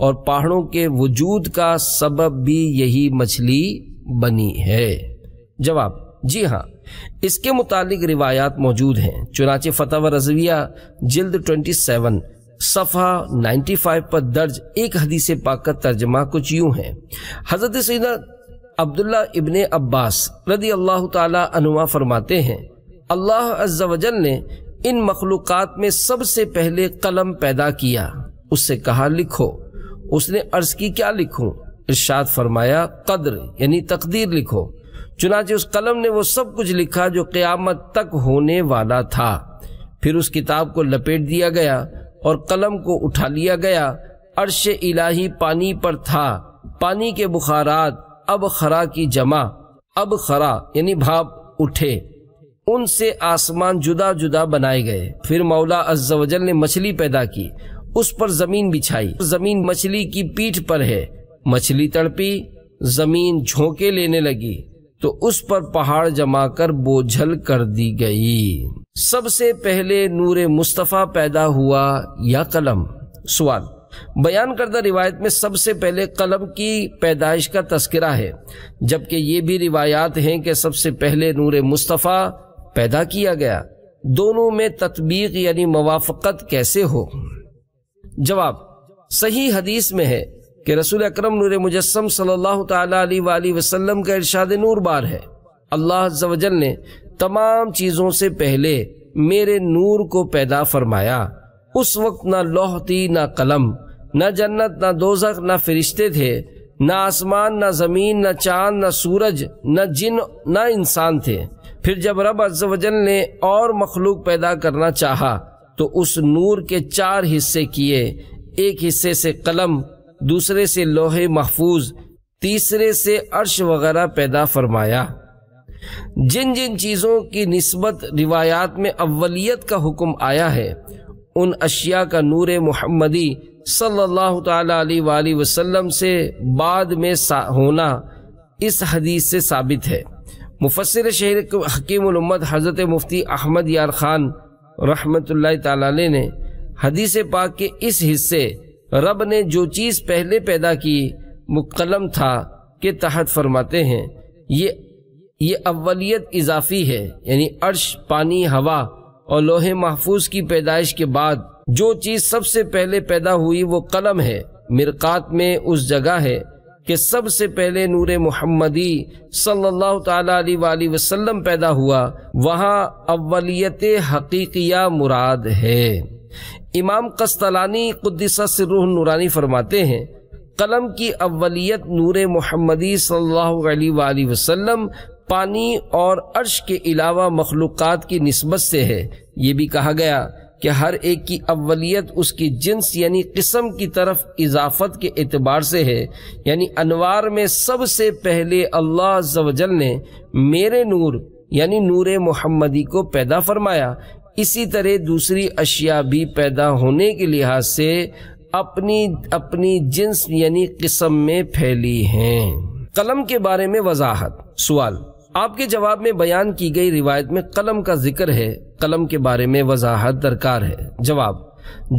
और पहाड़ों के वजूद का सबब भी यही मछली बनी है जवाब जी हाँ इसके मुतालिक रिवायात मौजूद हैं चुनाचे फतेह रजविया जिल्द 27 सफ़ा 95 पर दर्ज एक हदीसे पाक का तर्जमा कुछ यूं है हज़रत सैदा अब्दुल्ला इबन अब्बास रदी अल्लाह तुमा फरमाते हैं अल्लाह अजल ने इन मखलूक़ में सबसे पहले कलम पैदा किया उससे कहा लिखो उसने अर्ज की क्या लिखूं इर्शाद फरमाया कद्र यानी तकदीर लिखो चुनाचे उस कलम ने वो सब कुछ लिखा जो क्यामत तक होने वाला था फिर उस किताब को लपेट दिया गया और कलम को उठा लिया गया अर्श इलाही पानी पर था पानी के बुखारात अब खरा की जमा अब खरा यानी भाप उठे उनसे आसमान जुदा जुदा बनाए गए फिर मौला अज्जवजल ने मछली पैदा की उस पर जमीन बिछाई जमीन मछली की पीठ पर है मछली तड़पी जमीन झोंके लेने लगी तो उस पर पहाड़ जमाकर बोझल कर दी गई सबसे पहले नूरे मुस्तफ़ा पैदा हुआ या कलम सवाल बयान करदा रिवायत में सबसे पहले कलम की पैदाइश का तस्करा है जबकि ये भी रिवायात हैं कि सबसे पहले नूर मुस्तफ़ा पैदा किया गया दोनों में तत्बीक यानी मवाफ़त कैसे हो जवाब सही हदीस में है कि रसूल अक्रम नूर मुजस्म सल्लल्लाहु अलैहि वसल्लम का इरशाद नूर बार है अल्लाह जवजल ने तमाम चीज़ों से पहले मेरे नूर को पैदा फरमाया उस वक्त ना लौह थी ना कलम न जन्नत ना दोजख ना फरिश्ते थे ना आसमान ना ज़मीन ना चांद ना सूरज न जिन ना इंसान थे फिर जब रब अजल ने और मखलूक पैदा करना चाहा तो उस नूर के चार हिस्से किए एक हिस्से से कलम दूसरे से लोहे महफूज तीसरे से अर्श वगैरह पैदा फरमाया जिन जिन चीज़ों की नस्बत रिवायात में अव्वलियत का हुक्म आया है उन अशिया का नूर मोहम्मदी सल्लल्लाहु अलैहि वसल्लम से बाद में होना इस हदीस से साबित है मुफसर शहर हकीमत हज़रत मुफ्ती अहमद यार ख़ान रहमत ताली ने हदीस पाक के इस हिस्से रब ने जो चीज़ पहले पैदा की मुक्लम था के तहत फरमाते हैं ये ये अवलियत इजाफी है यानी अर्श पानी हवा और लोहे महफूज की पैदाइश के बाद जो चीज सबसे पहले पैदा हुई वो कलम है मिरकात में उस जगह है कि सबसे पहले नूर मुहम्मदी सल्लल्लाहु अलैहि वसल्लम पैदा हुआ वहाँ अवलियत हकीकिया मुराद है इमाम कस्तलानी कुद्दसा सिर्रुह नूरानी फरमाते हैं कलम की अवलियत नूर मोहम्मदी सल्लल्लाहु अलैहि वसल्लम पानी और अर्श के अलावा मखलूक़ की नस्बत से है ये भी कहा गया कि हर एक की अवलियत उसकी जिन्स यानी किस्म की तरफ इजाफत के अतबार से है यानी अनवार में सबसे पहले अल्लाह जवजल ने मेरे नूर यानी नूर मोहम्मदी को पैदा फरमाया इसी तरह दूसरी अशिया भी पैदा होने के लिहाज से अपनी अपनी जिन्स यानी किस्म में फैली हैं कलम के बारे में वजाहत सवाल आपके जवाब में बयान की गई रिवायत में कलम का जिक्र है कलम के बारे में वजाहत दरकार है जवाब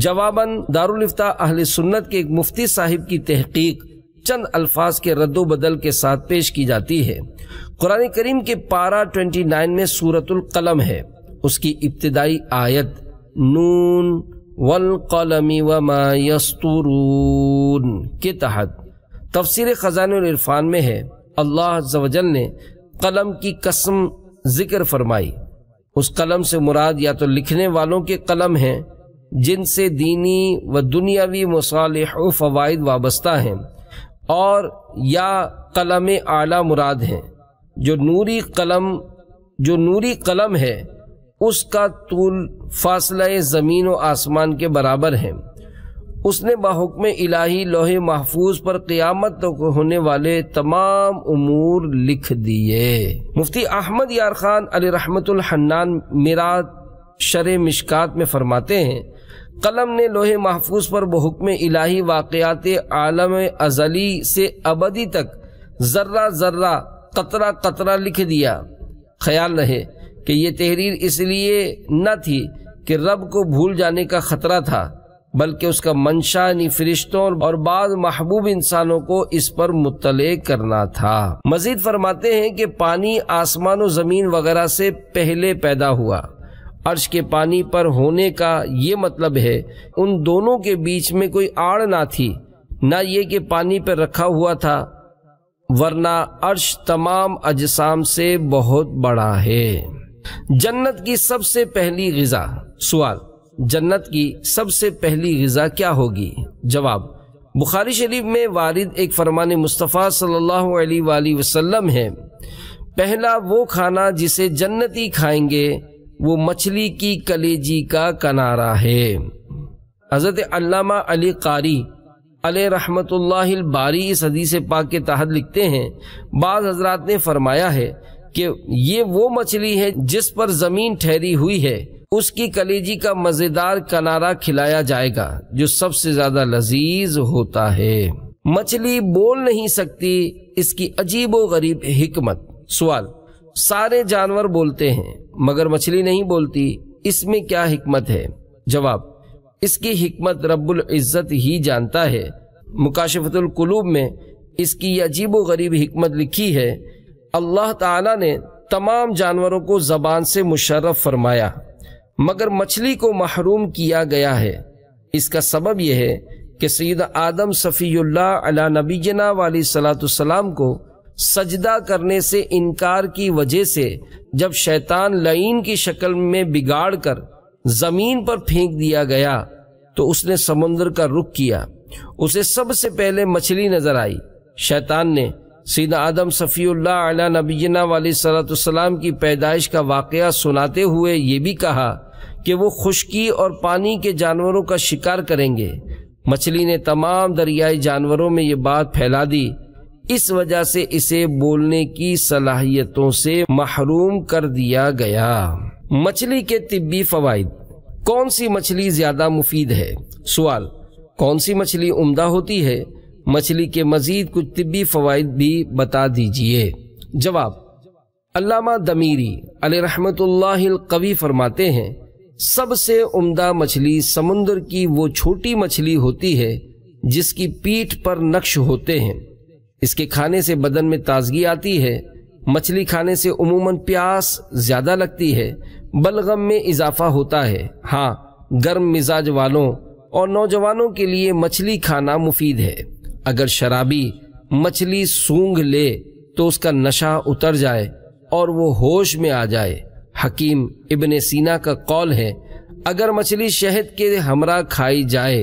जवाबन दारुलफ्ता अहल सुन्नत के एक मुफ्ती साहिब की तहकीक चंद अल्फाज के रद्दो बदल के साथ पेश की जाती है कुरान करीम के पारा 29 में सूरतुल कलम है उसकी इब्तदाई आयत नून वल कलमी व वस्तूरून के तहत तफसर ख़जान इरफान में है अल्लाह जवजल ने कलम की कसम जिक्र फरमाई उस कलम से मुराद या तो लिखने वालों के कलम हैं जिनसे दीनी व दुनियावी मसाल फ़वाद वाबस्ता हैं और या कलम आला मुराद हैं जो नूरी कलम जो नूरी कलम है उसका तूल फासला ज़मीन व आसमान के बराबर है उसने बहुकम इलाही लोहे महफूज पर क्यामत तक होने वाले तमाम उमूर लिख दिए मुफ्ती अहमद यार खान अली रहमतुल हन्नान मेरा शर मिशकात में फरमाते हैं कलम ने लोहे महफूज पर बहुकम इलाही वाक़ात आलम अजली से अबदी तक जर्रा जर्रा कतरा कतरा लिख दिया ख्याल रहे कि यह तहरीर इसलिए न थी कि रब को भूल जाने का ख़तरा था बल्कि उसका मंशा यानी फरिश्तों और बाद महबूब इंसानों को इस पर मुतले करना था मजीद फरमाते हैं कि पानी आसमान और ज़मीन वगैरह से पहले पैदा हुआ अर्श के पानी पर होने का ये मतलब है उन दोनों के बीच में कोई आड़ ना थी ना ये कि पानी पर रखा हुआ था वरना अर्श तमाम अजसाम से बहुत बड़ा है जन्नत की सबसे पहली गज़ा सवाल जन्नत की सबसे पहली गज़ा क्या होगी जवाब बुखारी शरीफ में वारिद एक फरमान मुस्तफ़ा सल्लल्लाहु अलैहि वसल्लम है पहला वो खाना जिसे जन्नती खाएंगे वो मछली की कलेजी का कनारा है हज़रत अल्लामा अली कारी अल रहमत बारी इस हदीस पाक के तहत लिखते हैं बाज़ हजरात ने फरमाया है कि ये वो मछली है जिस पर ज़मीन ठहरी हुई है उसकी कलेजी का मज़ेदार कनारा खिलाया जाएगा जो सबसे ज़्यादा लजीज होता है मछली बोल नहीं सकती इसकी अजीबो गरीब हिकमत सवाल सारे जानवर बोलते हैं मगर मछली नहीं बोलती इसमें क्या हिकमत है जवाब इसकी हिकमत रब्बुल इज़्ज़त ही जानता है मुकाशफतुल कुलूब में इसकी अजीब गरीब हिकमत लिखी है अल्लाह ताला ने तमाम जानवरों को ज़बान से मुशर्रफ फरमाया मगर मछली को महरूम किया गया है इसका सबब यह है कि सैद आदम सफ़ील्ला अला नबीजना वाली सलातम को सजदा करने से इनकार की वजह से जब शैतान लईन की शक्ल में बिगाड़ कर ज़मीन पर फेंक दिया गया तो उसने समुंदर का रुख किया उसे सबसे पहले मछली नजर आई शैतान ने सीधा आदम नबी जना वाली सलातम की पैदाइश का वाक़ सुनाते हुए ये भी कहा कि वो खुश्की और पानी के जानवरों का शिकार करेंगे मछली ने तमाम दरियाई जानवरों में ये बात फैला दी इस वजह से इसे बोलने की सलाहियतों से महरूम कर दिया गया मछली के तिब्बी फवायद कौन सी मछली ज्यादा मुफीद है सवाल कौन सी मछली उम्दा होती है मछली के मजीद कुछ तिब्बी फवायद भी बता दीजिए जवाब अल्लामा दमीरी अल रहमतुल्लाह कवि फरमाते हैं सबसे उम्दा मछली समुद्र की वो छोटी मछली होती है जिसकी पीठ पर नक्श होते हैं इसके खाने से बदन में ताजगी आती है मछली खाने से उमूमन प्यास ज्यादा लगती है बलगम में इजाफा होता है हाँ गर्म मिजाज वालों और नौजवानों के लिए मछली खाना मुफीद है अगर शराबी मछली सूंघ ले तो उसका नशा उतर जाए और वो होश में आ जाए हकीम इबन सीना का कौल है अगर मछली शहद के हमरा खाई जाए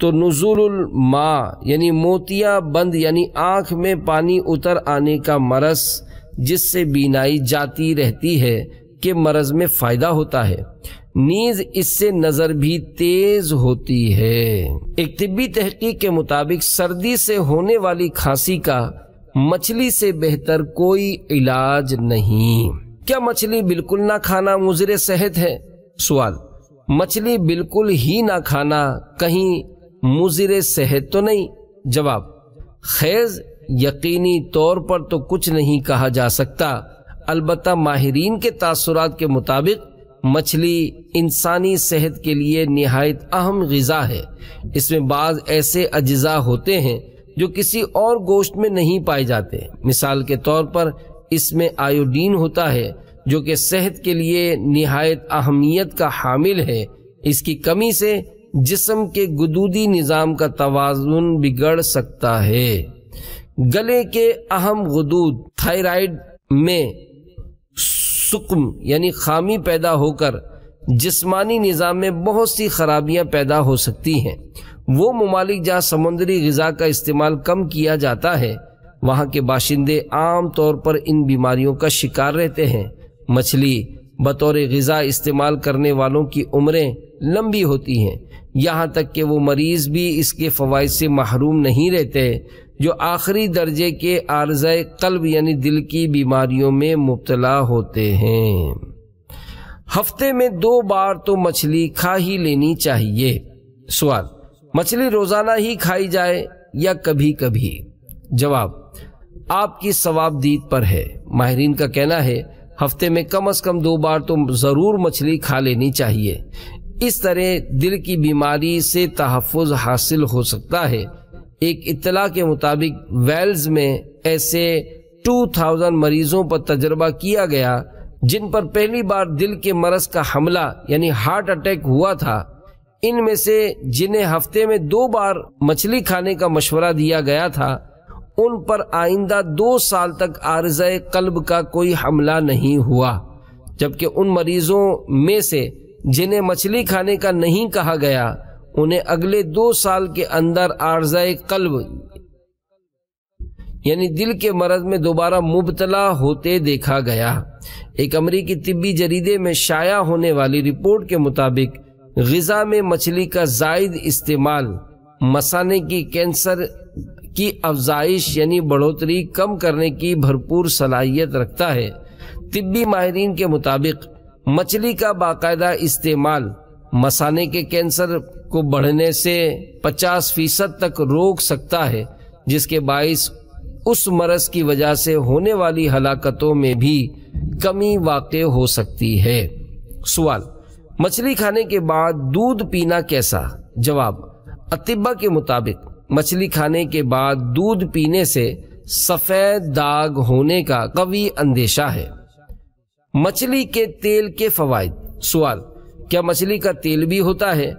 तो नजूल माँ यानी मोतिया बंद यानी आँख में पानी उतर आने का मरस जिससे बीनाई जाती रहती है के मरज में फ़ायदा होता है नीज इससे नज़र भी तेज होती है एक तिबी तहकीक के मुताबिक सर्दी से होने वाली खांसी का मछली से बेहतर कोई इलाज नहीं क्या मछली बिल्कुल ना खाना मुजर सेहत है सवाल मछली बिल्कुल ही ना खाना कहीं मुजर सेहत तो नहीं जवाब खैज यकीनी तौर पर तो कुछ नहीं कहा जा सकता अलबत् माहरीन के तासुरात के मुताबिक मछली इंसानी सेहत के लिए नहायत अहम गज़ा है इसमें बाज़ ऐसे अज्जा होते हैं जो किसी और गोश्त में नहीं पाए जाते मिसाल के तौर पर इसमें आयोडीन होता है जो कि सेहत के लिए नहायत अहमियत का हामिल है इसकी कमी से जिसम के गुदूदी निज़ाम का तोज़ुन बिगड़ सकता है गले के अहम गदूद थायराइड में सुकम यानी खामी पैदा होकर जिस्मानी निज़ाम में बहुत सी खराबियां पैदा हो सकती हैं वो ममालिक जहाँ समुंदरी गज़ा का इस्तेमाल कम किया जाता है वहाँ के बाशिंदे आम तौर पर इन बीमारियों का शिकार रहते हैं मछली बतौर गज़ा इस्तेमाल करने वालों की उम्रें लंबी होती हैं यहाँ तक कि वो मरीज़ भी इसके फ़वाद से महरूम नहीं रहते जो आखिरी दर्जे के आरज कल्ब यानी दिल की बीमारियों में मुबतला होते हैं हफ्ते में दो बार तो मछली खा ही लेनी चाहिए सवाल मछली रोज़ाना ही खाई जाए या कभी कभी जवाब आपकी सवाबदीद पर है माहरीन का कहना है हफ्ते में कम अज कम दो बार तो ज़रूर मछली खा लेनी चाहिए इस तरह दिल की बीमारी से तहफ़ हासिल हो सकता है एक इतला के मुताबिक वेल्स में ऐसे 2000 मरीजों पर तजर्बा किया गया जिन पर पहली बार दिल के मरज का हमला यानी हार्ट अटैक हुआ था इनमें से जिन्हें हफ्ते में दो बार मछली खाने का मशवरा दिया गया था उन पर आइंदा दो साल तक आरज कल्ब का कोई हमला नहीं हुआ जबकि उन मरीजों में से जिन्हें मछली खाने का नहीं कहा गया उन्हें अगले दो साल के अंदर आरज कल्ब यानी दिल के मरज में दोबारा मुबतला होते देखा गया एक अमरीकी तिब्बी जरीदे में शाया होने वाली रिपोर्ट के मुताबिक गजा में मछली का जायद इस्तेमाल मसाने की कैंसर की अफजाइश यानी बढ़ोतरी कम करने की भरपूर सलाहियत रखता है तिब्बी माहरीन के मुताबिक मछली का बाकायदा इस्तेमाल मसाने के कैंसर को बढ़ने से 50 फीसद तक रोक सकता है जिसके बायस उस मरस की वजह से होने वाली हलाकतों में भी कमी वाक़ हो सकती है सवाल मछली खाने के बाद दूध पीना कैसा जवाब अतिबा के मुताबिक मछली खाने के बाद दूध पीने से सफ़ेद दाग होने का कवि अंदेशा है मछली के तेल के फवायद सवाल क्या मछली का तेल भी होता है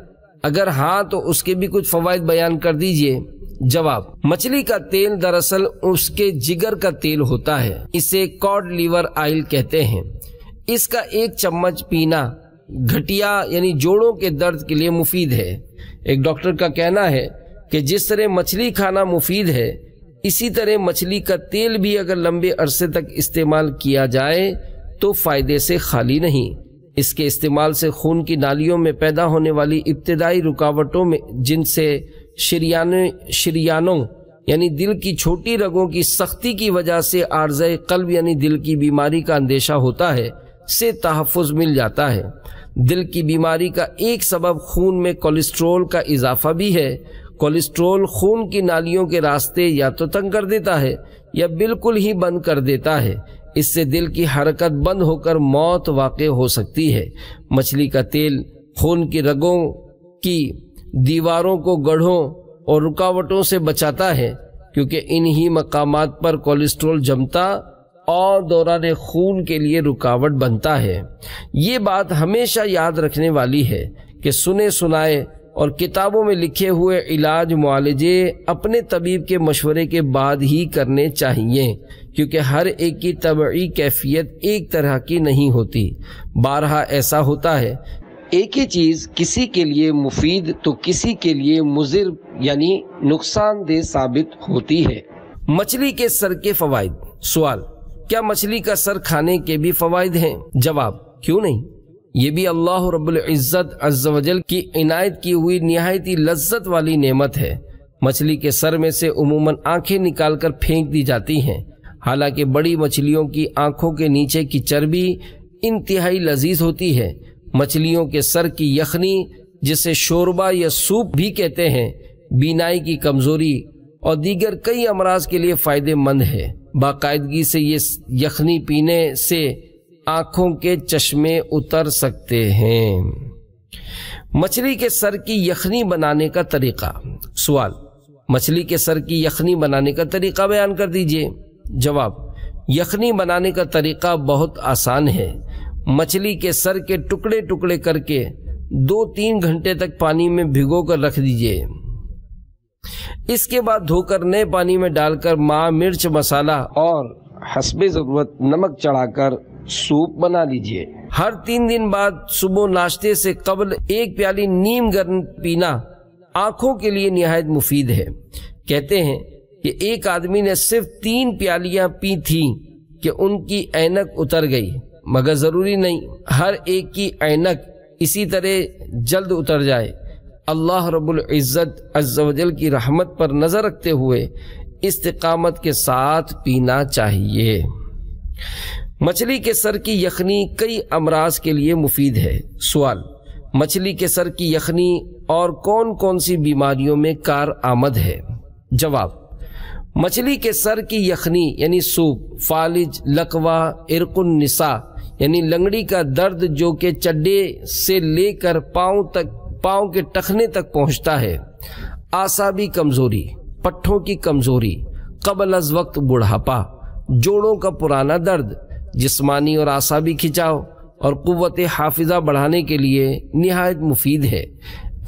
अगर हाँ तो उसके भी कुछ फवायद बयान कर दीजिए जवाब मछली का तेल दरअसल उसके जिगर का तेल होता है इसे कॉड लीवर आयल कहते हैं इसका एक चम्मच पीना घटिया यानी जोड़ों के दर्द के लिए मुफीद है एक डॉक्टर का कहना है कि जिस तरह मछली खाना मुफीद है इसी तरह मछली का तेल भी अगर लंबे अरसे तक इस्तेमाल किया जाए तो फ़ायदे से खाली नहीं इसके इस्तेमाल से खून की नालियों में पैदा होने वाली इब्तदाई रुकावटों में जिनसे शरियानों शरियानों यानी दिल की छोटी रगों की सख्ती की वजह से आर्ज कल्ब यानी दिल की बीमारी का अंदेशा होता है से तहफ़ मिल जाता है दिल की बीमारी का एक सबब खून में कोलेस्ट्रोल का इजाफा भी है कोलेस्ट्रोल खून की नालियों के रास्ते या तो तंग कर देता है या बिल्कुल ही बंद कर देता है इससे दिल की हरकत बंद होकर मौत वाक़ हो सकती है मछली का तेल खून की रगों की दीवारों को गढ़ों और रुकावटों से बचाता है क्योंकि इन्हीं मकाम पर कोलेस्ट्रोल जमता और दौरान खून के लिए रुकावट बनता है ये बात हमेशा याद रखने वाली है कि सुने सुनाए और किताबों में लिखे हुए इलाज मुआलजे अपने तबीब के मशवरे के बाद ही करने चाहिए क्योंकि हर एक की तबी कैफियत एक तरह की नहीं होती बारहा ऐसा होता है एक ही चीज़ किसी के लिए मुफीद तो किसी के लिए मुजिर यानी नुकसानदेह साबित होती है मछली के सर के फवायद सवाल क्या मछली का सर खाने के भी फवायद हैं जवाब क्यों नहीं ये भी अल्लाह रबुल्जत अज्जवजल की इनायत की हुई नहायती ही लज्जत वाली नेमत है मछली के सर में से उमूमन आंखें निकालकर फेंक दी जाती हैं हालांकि बड़ी मछलियों की आंखों के नीचे की चर्बी इंतहाई लजीज होती है मछलियों के सर की यखनी जिसे शोरबा या सूप भी कहते हैं बीनाई की कमजोरी और दीगर कई अमराज के लिए फ़ायदेमंद है बाकायदगी से ये यखनी पीने से आंखों के चश्मे उतर सकते हैं मछली के सर की यखनी बनाने का तरीका सवाल मछली के सर की यखनी बनाने का तरीका बयान कर दीजिए जवाब यखनी बनाने का तरीका बहुत आसान है मछली के सर के टुकड़े टुकड़े करके दो तीन घंटे तक पानी में भिगो कर रख दीजिए इसके बाद धोकर नए पानी में डालकर माँ मिर्च मसाला और हसबे ज़रूरत नमक चढ़ाकर सूप बना लीजिए हर तीन दिन बाद सुबह नाश्ते से कबल एक प्याली नीम गर्म पीना आंखों के लिए नहायत मुफीद है कहते हैं कि एक आदमी ने सिर्फ तीन प्यालियां पी थी कि उनकी ऐनक उतर गई मगर ज़रूरी नहीं हर एक की ऐनक इसी तरह जल्द उतर जाए अल्लाह रब्बुल इज़्ज़त अज्जवजल की रहमत पर नज़र रखते हुए इस्तकामत के साथ पीना चाहिए मछली के सर की यखनी कई अमराज के लिए मुफीद है सवाल मछली के सर की यखनी और कौन कौन सी बीमारियों में कार आमद है जवाब मछली के सर की यखनी यानी सूप फालिज लकवा इरकुन निसा यानी लंगड़ी का दर्द जो कि चड्डे से लेकर पाँव तक पाँव के टखने तक पहुंचता है आसाबी कमज़ोरी पट्ठों की कमज़ोरी कबल अज वक्त बुढ़ापा जोड़ों का पुराना दर्द जिस्मानी और आसाबी खिंचाव और क़वत हाफिज़ा बढ़ाने के लिए नहायत मुफीद है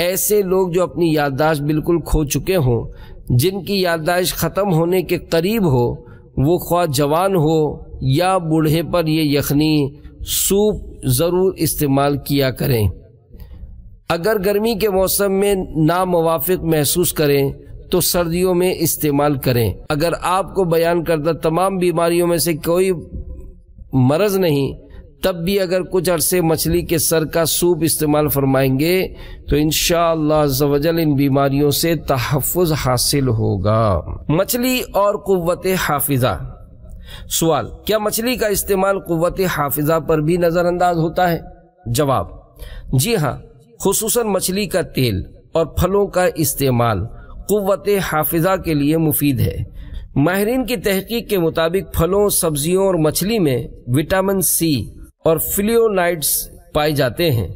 ऐसे लोग जो अपनी याददाश्त बिल्कुल खो चुके हों जिनकी याददाश्त ख़त्म होने के करीब हो वो ख्वा जवान हो या बूढ़े पर ये यखनी सूप ज़रूर इस्तेमाल किया करें अगर गर्मी के मौसम में नामवाफ़ महसूस करें तो सर्दियों में इस्तेमाल करें अगर आपको बयान करदा तमाम बीमारियों में से कोई मरज नहीं तब भी अगर कुछ अरसे मछली के सर का सूप इस्तेमाल फरमाएंगे तो इन शजल इन बीमारियों से तहफ़ हासिल होगा मछली और कुत हाफिज़ा सवाल क्या मछली का इस्तेमाल कुत हाफिज़ा पर भी नज़रअंदाज होता है जवाब जी हाँ खसूस मछली का तेल और फलों का इस्तेमाल कुत हाफिज़ा के लिए मुफीद है माहरीन की तहकीक के मुताबिक फलों सब्जियों और मछली में विटामिन सी और फ्लियोनाइड्स पाए जाते हैं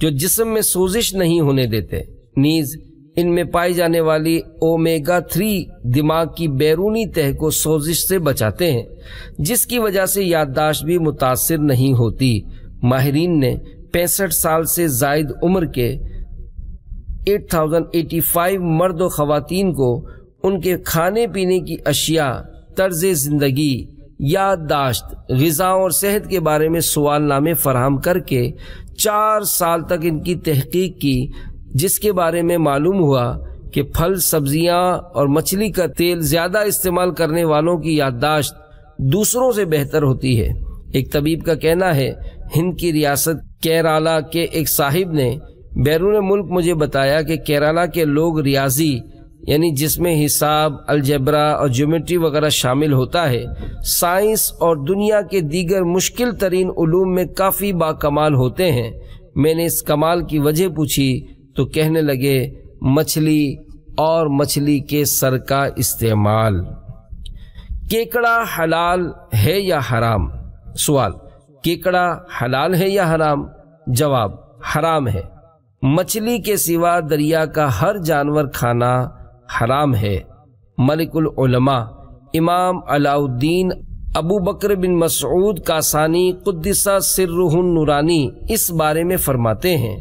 जो जिसम में सोजिश नहीं होने देते नीज इनमें पाई जाने वाली ओमेगा थ्री दिमाग की बैरूनी तह को सोजिश से बचाते हैं जिसकी वजह से याददाश्त भी मुतासर नहीं होती माहरीन ने पैंसठ साल से जायद उम्र के 8085 मर्द व खातन को उनके खाने पीने की अशिया तर्ज ज़िंदगी याददाश्त गज़ा और सेहत के बारे में सवालनामे फराम करके चार साल तक इनकी तहकीक की जिसके बारे में मालूम हुआ कि फल सब्जियां और मछली का तेल ज़्यादा इस्तेमाल करने वालों की याददाश्त दूसरों से बेहतर होती है एक तबीब का कहना है हिंद की रियासत केरला के एक साहिब ने बैरून मुल्क मुझे बताया कि केरला के लोग रियाजी यानी जिसमें हिसाब अलजबरा और ज्योमेट्री वगैरह शामिल होता है साइंस और दुनिया के दीगर मुश्किल तरीन ूम में काफ़ी बाकमाल होते हैं मैंने इस कमाल की वजह पूछी तो कहने लगे मछली और मछली के सर का इस्तेमाल केकड़ा हलाल है या हराम सवाल केकड़ा हलाल है या हराम जवाब हराम है मछली के सिवा दरिया का हर जानवर खाना हराम है मलिकुल उलमा इमाम अलाउद्दीन अबू बकर बिन मसऊद कासानी कुद्दसा सिर्रुहन नूरानी इस बारे में फरमाते हैं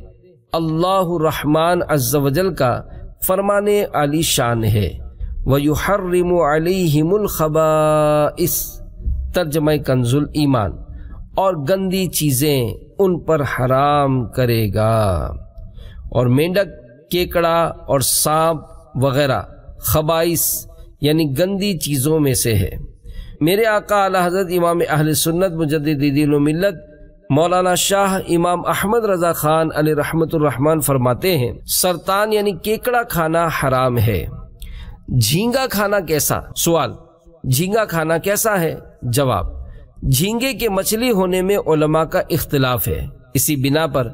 अल्लाह रहमान अज्जवजल का फरमाने आली शान है वयुहर्रिम अलैहिमुल खबाइस तर्जम कंजुल ईमान और गंदी चीज़ें उन पर हराम करेगा और मेंढक केकड़ा और सांप वगैरह खबाइस यानी गंदी चीज़ों में से है मेरे आका अला हज़रत इमाम अहल सुन्नत मुजद्दीदिलमिलत मौलाना शाह इमाम अहमद रज़ा खान अली रहमतरहमान फरमाते हैं सरतान यानी केकड़ा खाना हराम है झींगा खाना कैसा सवाल झींगा खाना कैसा है जवाब झींगे के मछली होने में ओलमा का इख्तलाफ है इसी बिना पर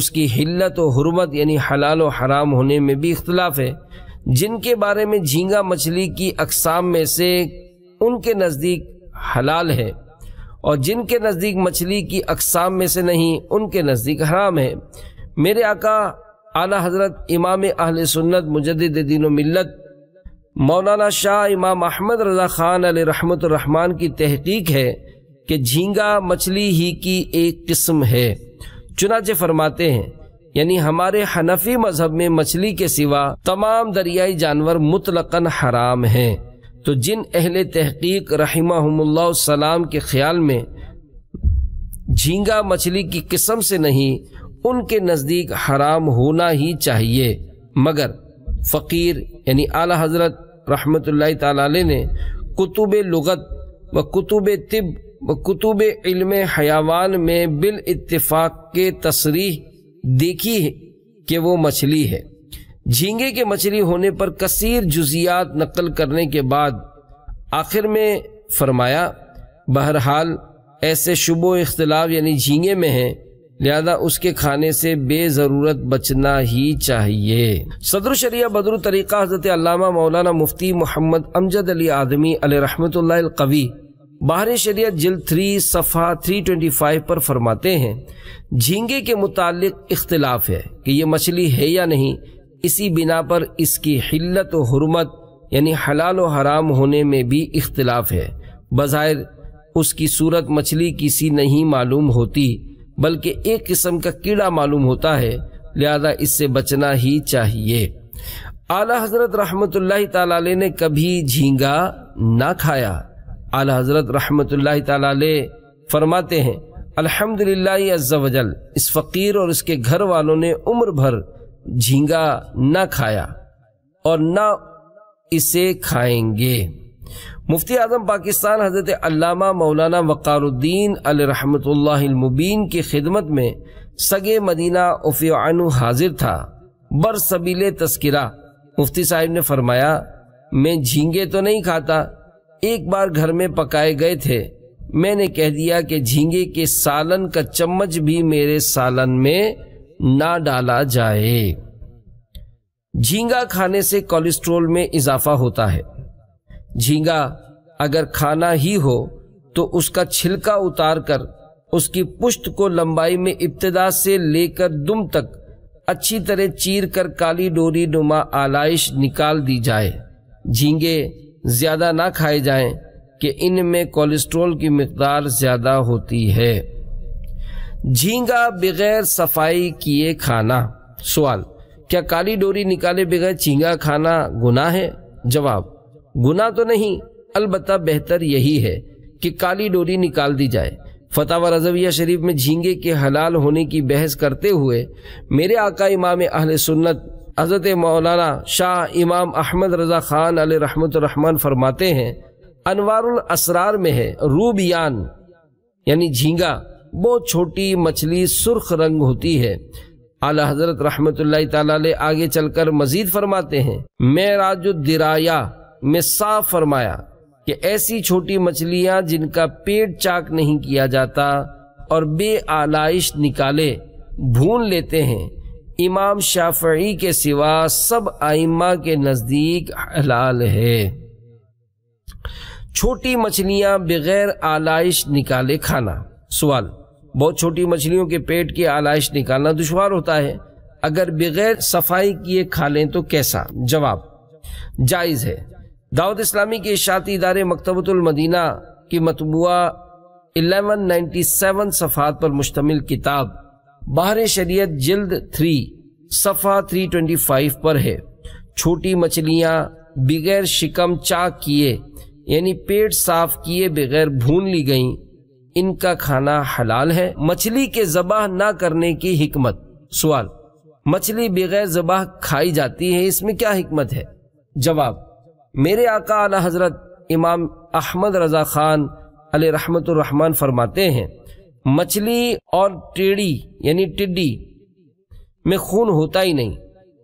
उसकी हिल्लत और हरमत यानी हलाल और हराम होने में भी इख्तलाफ है जिनके बारे में झींगा मछली की अकसाम में से उनके नज़दीक हलाल है और जिनके नज़दीक मछली की अकसाम में से नहीं उनके नज़दीक हराम है मेरे आका आला हजरत इमाम अहल सुन्नत मुजद दिन मिलत मौलाना शाह इमाम अहमद रजा खान रहमान की तहकीक है कि झींगा मछली ही की एक किस्म है चुनाचे फरमाते हैं यानी हमारे हनफी मजहब में मछली के सिवा तमाम दरियाई जानवर मुतलकन हराम हैं तो जिन अहल तहकीक रहीमा सलाम के ख्याल में झींगा मछली की किस्म से नहीं उनके नज़दीक हराम होना ही चाहिए मगर फ़कीर यानी आला हज़रत रहमत ताली ने कुतुब लगत व कुतुब तिब व कुतुब इल्म हयावान में बिल इत्तिफाक के तसरीह देखी है कि वो मछली है झींगे के मछली होने पर कसीर जुजियात नकल करने के बाद आखिर में फरमाया बहरहाल ऐसे शुबो इख्तलाफ यानी झींगे में है लिहाजा उसके खाने से बेज़रूरत बचना ही चाहिए सदर शरिया बदर तरीक़ा हज़रत मौलाना मुफ्ती मोहम्मद अमजद अली आदमी अलरहमत कवी बाहर शरीयत जल्द थ्री सफ़ा थ्री ट्वेंटी फाइव पर फरमाते हैं झींगे के मुतालिक इख्तलाफ है कि यह मछली है या नहीं इसी बिना पर इसकी हिल्लत हरमत यानी हलाल व हराम होने में भी इख्तलाफ है बज़ाहिर उसकी सूरत मछली किसी नहीं मालूम होती बल्कि एक किस्म का कीड़ा मालूम होता है लिहाजा इससे बचना ही चाहिए आला हजरत रहमत ने कभी झींगा ना खाया आल हज़रत रहमत फरमाते हैं अल्हम्दुलिल्लाह वजल इस फ़कीर और इसके घर वालों ने उम्र भर झींगा ना खाया और ना इसे खाएंगे मुफ्ती आजम पाकिस्तान हज़रत अल्लामा मौलाना वक़ारुद्दीन अलरहमतुल्लाहिलमुबीन की खिदमत में सगे मदीना उफ़ियानु हाजिर था बरसबीले तस्करा मुफ्ती साहिब ने फरमाया मैं झींगे तो नहीं खाता एक बार घर में पकाए गए थे मैंने कह दिया कि झींगे के सालन का चम्मच भी मेरे सालन में ना डाला जाए झींगा खाने से कोलेस्ट्रोल में इजाफा होता है झींगा अगर खाना ही हो तो उसका छिलका उतार कर उसकी पुष्ट को लंबाई में इब्तदा से लेकर दुम तक अच्छी तरह चीर कर काली डोरी नुमा आलाइश निकाल दी जाए झींगे ज़्यादा ना खाए जाएं कि इनमें कोलेस्ट्रॉल की मकदार ज़्यादा होती है झींगा बगैर सफाई किए खाना सवाल क्या काली डोरी निकाले बगैर झींगा खाना गुनाह है जवाब गुनाह तो नहीं अलबत् बेहतर यही है कि काली डोरी निकाल दी जाए फतावा रजविया शरीफ में झींगे के हलाल होने की बहस करते हुए मेरे आका इमाम अहल सुन्नत हज़रत मौलाना शाह इमाम अहमद रज़ा ख़ान अल फरमाते हैं अनवार असरार में है रूबियान यानी झींगा बहुत छोटी मछली सुर्ख रंग होती है आला हजरत रहमत ताले आगे चलकर मजीद फरमाते हैं मेराजुद्दिराया में साफ फरमाया कि ऐसी छोटी मछलियां जिनका पेट चाक नहीं किया जाता और बे आलाइश निकाले भून लेते हैं इमाम शाफी के सिवा सब आइमा के नज़दीक हलाल है छोटी मछलियाँ बगैर आलाइश निकाले खाना सवाल बहुत छोटी मछलियों के पेट की आलाइश निकालना दुशवार होता है अगर बगैर सफाई किए खा लें तो कैसा जवाब जायज़ है दाऊद इस्लामी के इशाती इदारे मकतबतुलमदीना की मतबूा 1197 सफ़ात पर मुश्तमिल किताब बाहर शरीयत जिल्द थ्री सफ़ा 325 पर है छोटी मछलियाँ बगैर शिकम चाक किए यानी पेट साफ किए बगैर भून ली गईं इनका खाना हलाल है मछली के जबाह ना करने की हिकमत सवाल मछली बगैर जबाह खाई जाती है इसमें क्या हिकमत है जवाब मेरे आका आला हजरत इमाम अहमद रज़ा ख़ान अल रहमत फरमाते हैं मछली और टेढ़ी यानी टिड्डी में खून होता ही नहीं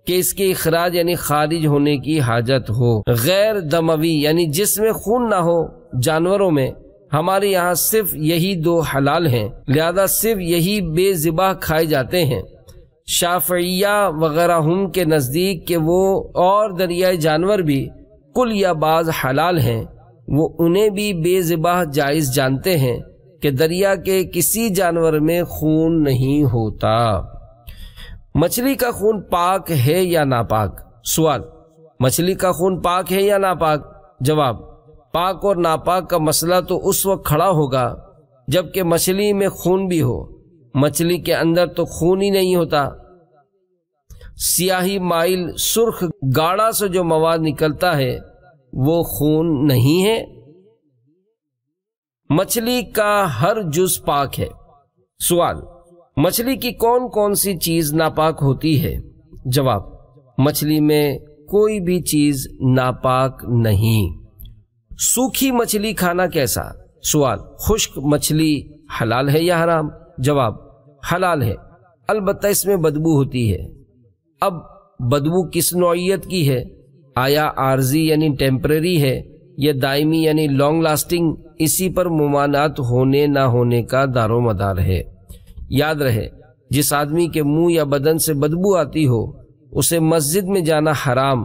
कि इसके अखराज यानी खारिज होने की हाजत हो गैर दमवी यानी जिसमें खून ना हो जानवरों में हमारे यहाँ सिर्फ यही दो हलाल हैं लिहाजा सिर्फ यही बेजिबा खाए जाते हैं शाफिया वगैरह हम के नज़दीक के वो और दरियाए जानवर भी कुल या बाज हलाल हैं वो उन्हें भी बेजिबा जायज़ जानते हैं कि दरिया के किसी जानवर में खून नहीं होता मछली का खून पाक है या नापाक सवाल मछली का खून पाक है या नापाक जवाब पाक और नापाक का मसला तो उस वक्त खड़ा होगा जबकि मछली में खून भी हो मछली के अंदर तो खून ही नहीं होता सियाही माइल सुर्ख गाढ़ा से जो मवाद निकलता है वो खून नहीं है मछली का हर जुज पाक है सवाल मछली की कौन कौन सी चीज नापाक होती है जवाब मछली में कोई भी चीज नापाक नहीं सूखी मछली खाना कैसा सवाल खुश्क मछली हलाल है या हराम जवाब हलाल है अलबत् इसमें बदबू होती है अब बदबू किस नौत की है आया आर्जी यानी टेम्प्रेरी है यह दायमी यानी लॉन्ग लास्टिंग इसी पर मुमानात होने ना होने का दारो मदार है याद रहे जिस आदमी के मुंह या बदन से बदबू आती हो उसे मस्जिद में जाना हराम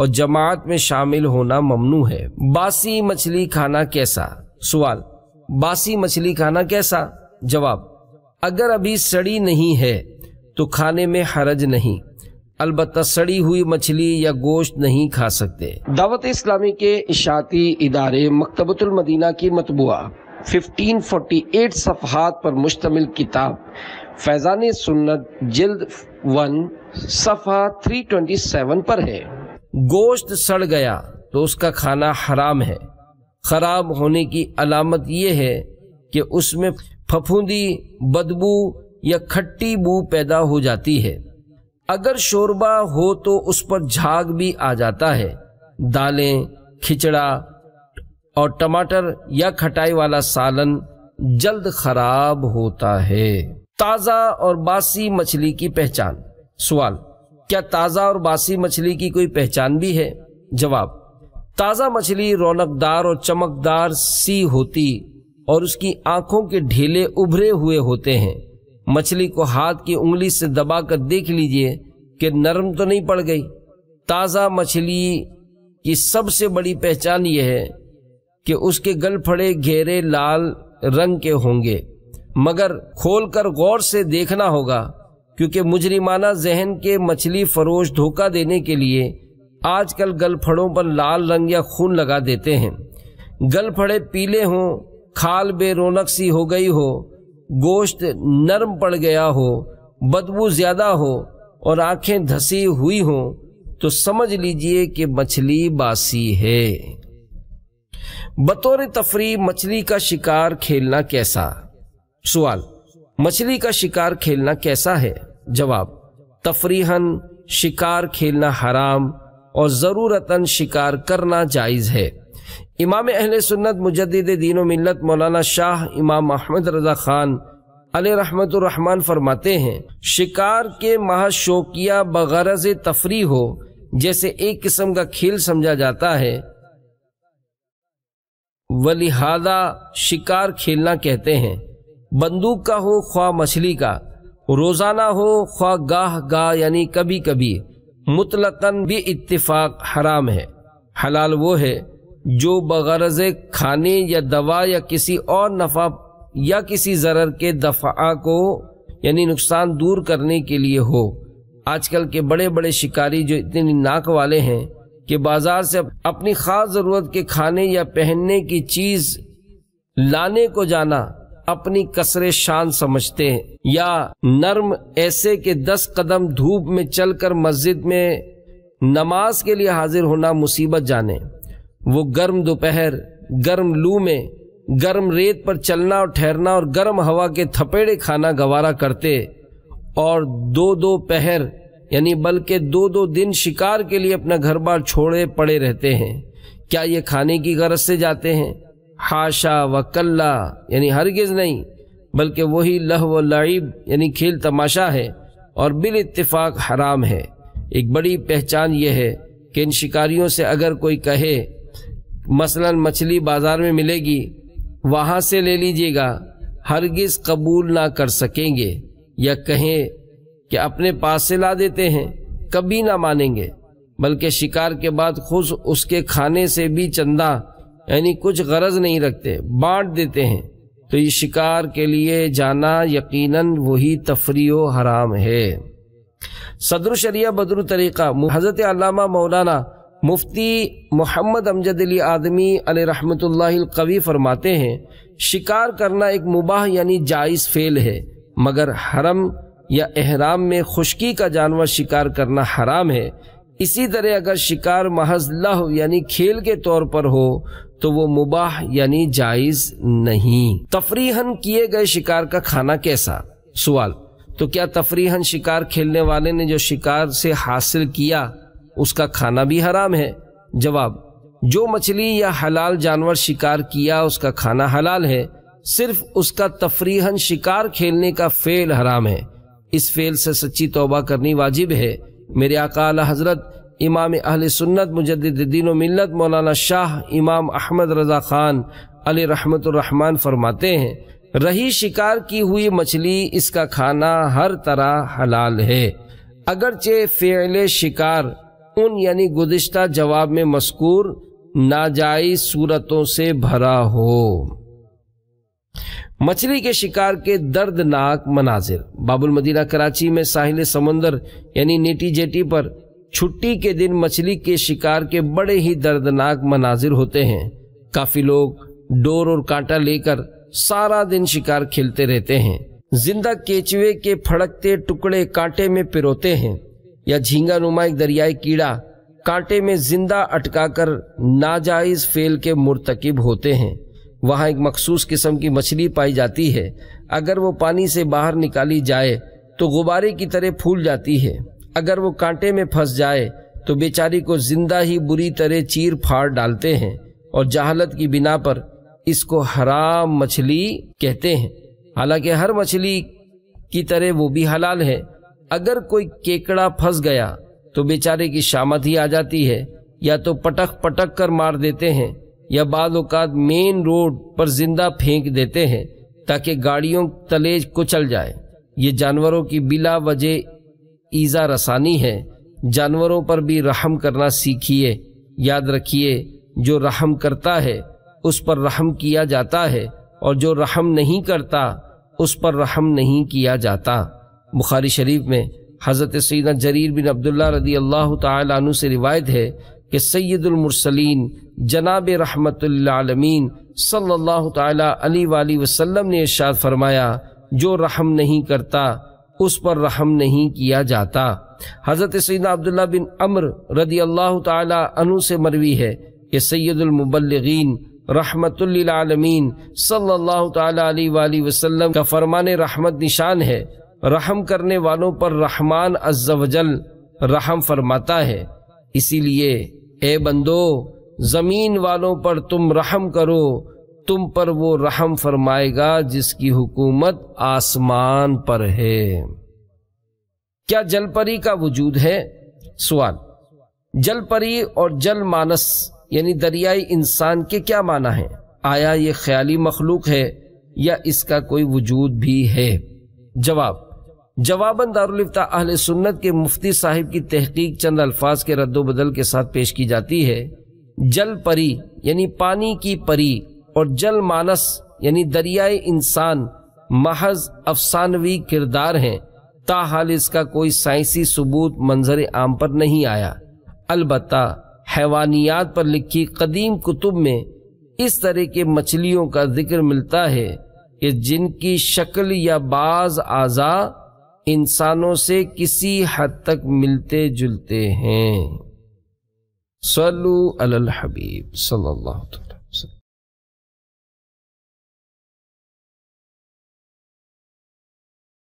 और जमात में शामिल होना ममनू है बासी मछली खाना कैसा सवाल बासी मछली खाना कैसा जवाब अगर अभी सड़ी नहीं है तो खाने में हरज नहीं अलबत् सड़ी हुई मछली या गोश्त नहीं खा सकते दावत इस्लामी के इशाती इदारे मकतबतुल मदीना की मतबुआ 1548 सफहत पर मुश्तमिल किताब फैज़ान सुन्नत जल्द वन सफ़ा सेवन पर है गोश्त सड़ गया तो उसका खाना हराम है खराब होने की अलामत यह है कि उसमें फफूंदी बदबू या खट्टी बू पैदा हो जाती है अगर शोरबा हो तो उस पर झाग भी आ जाता है दालें खिचड़ा और टमाटर या खटाई वाला सालन जल्द खराब होता है ताज़ा और बासी मछली की पहचान सवाल क्या ताज़ा और बासी मछली की कोई पहचान भी है जवाब ताज़ा मछली रौनकदार और चमकदार सी होती और उसकी आंखों के ढीले उभरे हुए होते हैं मछली को हाथ की उंगली से दबाकर देख लीजिए कि नरम तो नहीं पड़ गई ताज़ा मछली की सबसे बड़ी पहचान यह है कि उसके गलफड़े घेरे लाल रंग के होंगे मगर खोलकर गौर से देखना होगा क्योंकि मुजरिमाना जहन के मछली फरोश धोखा देने के लिए आजकल गलफड़ों पर लाल रंग या खून लगा देते हैं गलफड़े पीले हों खाल बेरोनक सी हो गई हो गोश्त नरम पड़ गया हो बदबू ज़्यादा हो और आंखें धसी हुई हों तो समझ लीजिए कि मछली बासी है बतौर तफरी मछली का शिकार खेलना कैसा सवाल मछली का शिकार खेलना कैसा है जवाब तफरीहन शिकार खेलना हराम और ज़रूरतन शिकार करना जायज़ है इमाम अहल सुन्नत मुजद दीन मिलत मौलाना शाह इमाम अहमद रजा खान रहमान फरमाते हैं शिकार के महाशोकिया शौकिया बगरज तफरी हो जैसे एक किस्म का खेल समझा जाता है वलिहादा शिकार खेलना कहते हैं बंदूक का हो ख्वा मछली का रोज़ाना हो ख्वा गाह गाह यानी कभी कभी मुतलकन भी इतफाक हराम है हलाल वो है जो बगरज खाने या दवा या किसी और नफा या किसी जरर के दफा को यानी नुकसान दूर करने के लिए हो आजकल के बड़े बड़े शिकारी जो इतने नाक वाले हैं कि बाजार से अपनी खास ज़रूरत के खाने या पहनने की चीज़ लाने को जाना अपनी कसर शान समझते हैं या नर्म ऐसे के दस कदम धूप में चलकर मस्जिद में नमाज के लिए हाजिर होना मुसीबत जाने वो गर्म दोपहर गर्म लू में गर्म रेत पर चलना और ठहरना और गर्म हवा के थपेड़े खाना गवारा करते और दो दो पहर यानी बल्कि दो दो दिन शिकार के लिए अपना घर बार छोड़े पड़े रहते हैं क्या ये खाने की गरज से जाते हैं हाशा व कल्ला यानी हरगिज़ नहीं बल्कि वही लह व लाइब यानी खेल तमाशा है और बिल इतफाक हराम है एक बड़ी पहचान यह है कि इन शिकारियों से अगर कोई कहे मसलन मछली बाजार में मिलेगी वहाँ से ले लीजिएगा हरगिज कबूल ना कर सकेंगे या कहें कि अपने पास से ला देते हैं कभी ना मानेंगे बल्कि शिकार के बाद खुद उसके खाने से भी चंदा यानी कुछ गरज नहीं रखते बांट देते हैं तो ये शिकार के लिए जाना यकीनन वही तफरी हराम है सदर शरिया बदर तरीक़ा हज़रत मौलाना मुफ्ती मोहम्मद अमजद अली आदमी रहमतुल्लाकवी फरमाते हैं शिकार करना एक मुबाह यानी जायज़ फेल है मगर हरम या एहराम में खुश्की का जानवर शिकार करना हराम है इसी तरह अगर शिकार महज लह यानी खेल के तौर पर हो तो वो मुबाह यानी जायज़ नहीं तफरीहन किए गए शिकार का खाना कैसा सवाल तो क्या तफरीहन शिकार खेलने वाले ने जो शिकार से हासिल किया उसका खाना भी हराम है जवाब जो मछली या हलाल जानवर शिकार किया उसका खाना हलाल है सिर्फ उसका तफरीहन शिकार खेलने का फेल हराम है इस फेल से सच्ची तोबा करनी वाजिब है मेरे अकाल हजरत इमाम अहल सुन्नत मुजदीन मिलत मौलाना शाह इमाम अहमद रज़ा ख़ान अली रहमत रहमान फरमाते हैं रही शिकार की हुई मछली इसका खाना हर तरह हलाल है अगरचे फेले शिकार उन यानी गुदश्ता जवाब में मस्कूर नाजायज सूरतों से भरा हो मछली के शिकार के दर्दनाक मनाजिर बाबुल मदीना कराची में साहिल समंदर यानी नेटी जेटी पर छुट्टी के दिन मछली के शिकार के बड़े ही दर्दनाक मनाजिर होते हैं काफी लोग डोर और कांटा लेकर सारा दिन शिकार खेलते रहते हैं जिंदा केचुए के फड़कते टुकड़े कांटे में पिरोते हैं या झींगा नुमा एक दरियाई कीड़ा कांटे में जिंदा अटकाकर नाजायज फेल के मुरतकब होते हैं वहां एक मखसूस किस्म की मछली पाई जाती है अगर वो पानी से बाहर निकाली जाए तो गुब्बारे की तरह फूल जाती है अगर वो कांटे में फंस जाए तो बेचारी को जिंदा ही बुरी तरह चीर फाड़ डालते हैं और जहालत की बिना पर इसको हराम मछली कहते हैं हालांकि हर मछली की तरह वो भी हलाल है अगर कोई केकड़ा फंस गया तो बेचारे की शामत ही आ जाती है या तो पटक पटक कर मार देते हैं या बाद मेन रोड पर जिंदा फेंक देते हैं ताकि गाड़ियों तलेज कुचल जाए ये जानवरों की बिला वजह ईजा रसानी है जानवरों पर भी रहम करना सीखिए याद रखिए जो रहम करता है उस पर रहम किया जाता है और जो रहम नहीं करता उस पर रहम नहीं किया जाता बुखारी शरीफ में हज़रत सैद जरीर बिन अब्दुल्ला रदी अल्लाह तु से रिवायत है कि सैदुलमरसलिन जनाब रहमतमीन सल्ला वसलम ने इर्शाद फरमाया जो रहम नहीं करता उस पर रहम नहीं किया जाता हज़रत सैद अब्दुल्ला बिन अमर रदी अल्लाह तु से मरवी है कि सैदुलमबलगिन रहमतमीन सल्ला वसलम का फरमान रहमत निशान है रहम करने वालों पर रहमान अज्जवजल रहम फरमाता है इसीलिए ए बंदो ज़मीन वालों पर तुम रहम करो तुम पर वो रहम फरमाएगा जिसकी हुकूमत आसमान पर है क्या जलपरी का वजूद है सवाल जलपरी और जल मानस यानी दरियाई इंसान के क्या माना है आया ये ख्याली मखलूक है या इसका कोई वजूद भी है जवाब जवाबन दारुलफ्ता अहल सुन्नत के मुफ्ती साहिब की तहकीक चंद अल्फाज के रद्दबदल बदल के साथ पेश की जाती है जल परी यानी पानी की परी और जल मानस यानी दरियाए इंसान महज अफसानवी किरदार हैं ताहाल इसका कोई साइंसी सबूत मंजर आम पर नहीं आया अलबत् हैवानियात पर लिखी कदीम कुतुब में इस तरह के मछलियों का जिक्र मिलता है कि जिनकी शक्ल या बाज आज़ा इंसानों से किसी हद तक मिलते जुलते हैं सलू अल हबीब सल्लल्लाहु अलैहि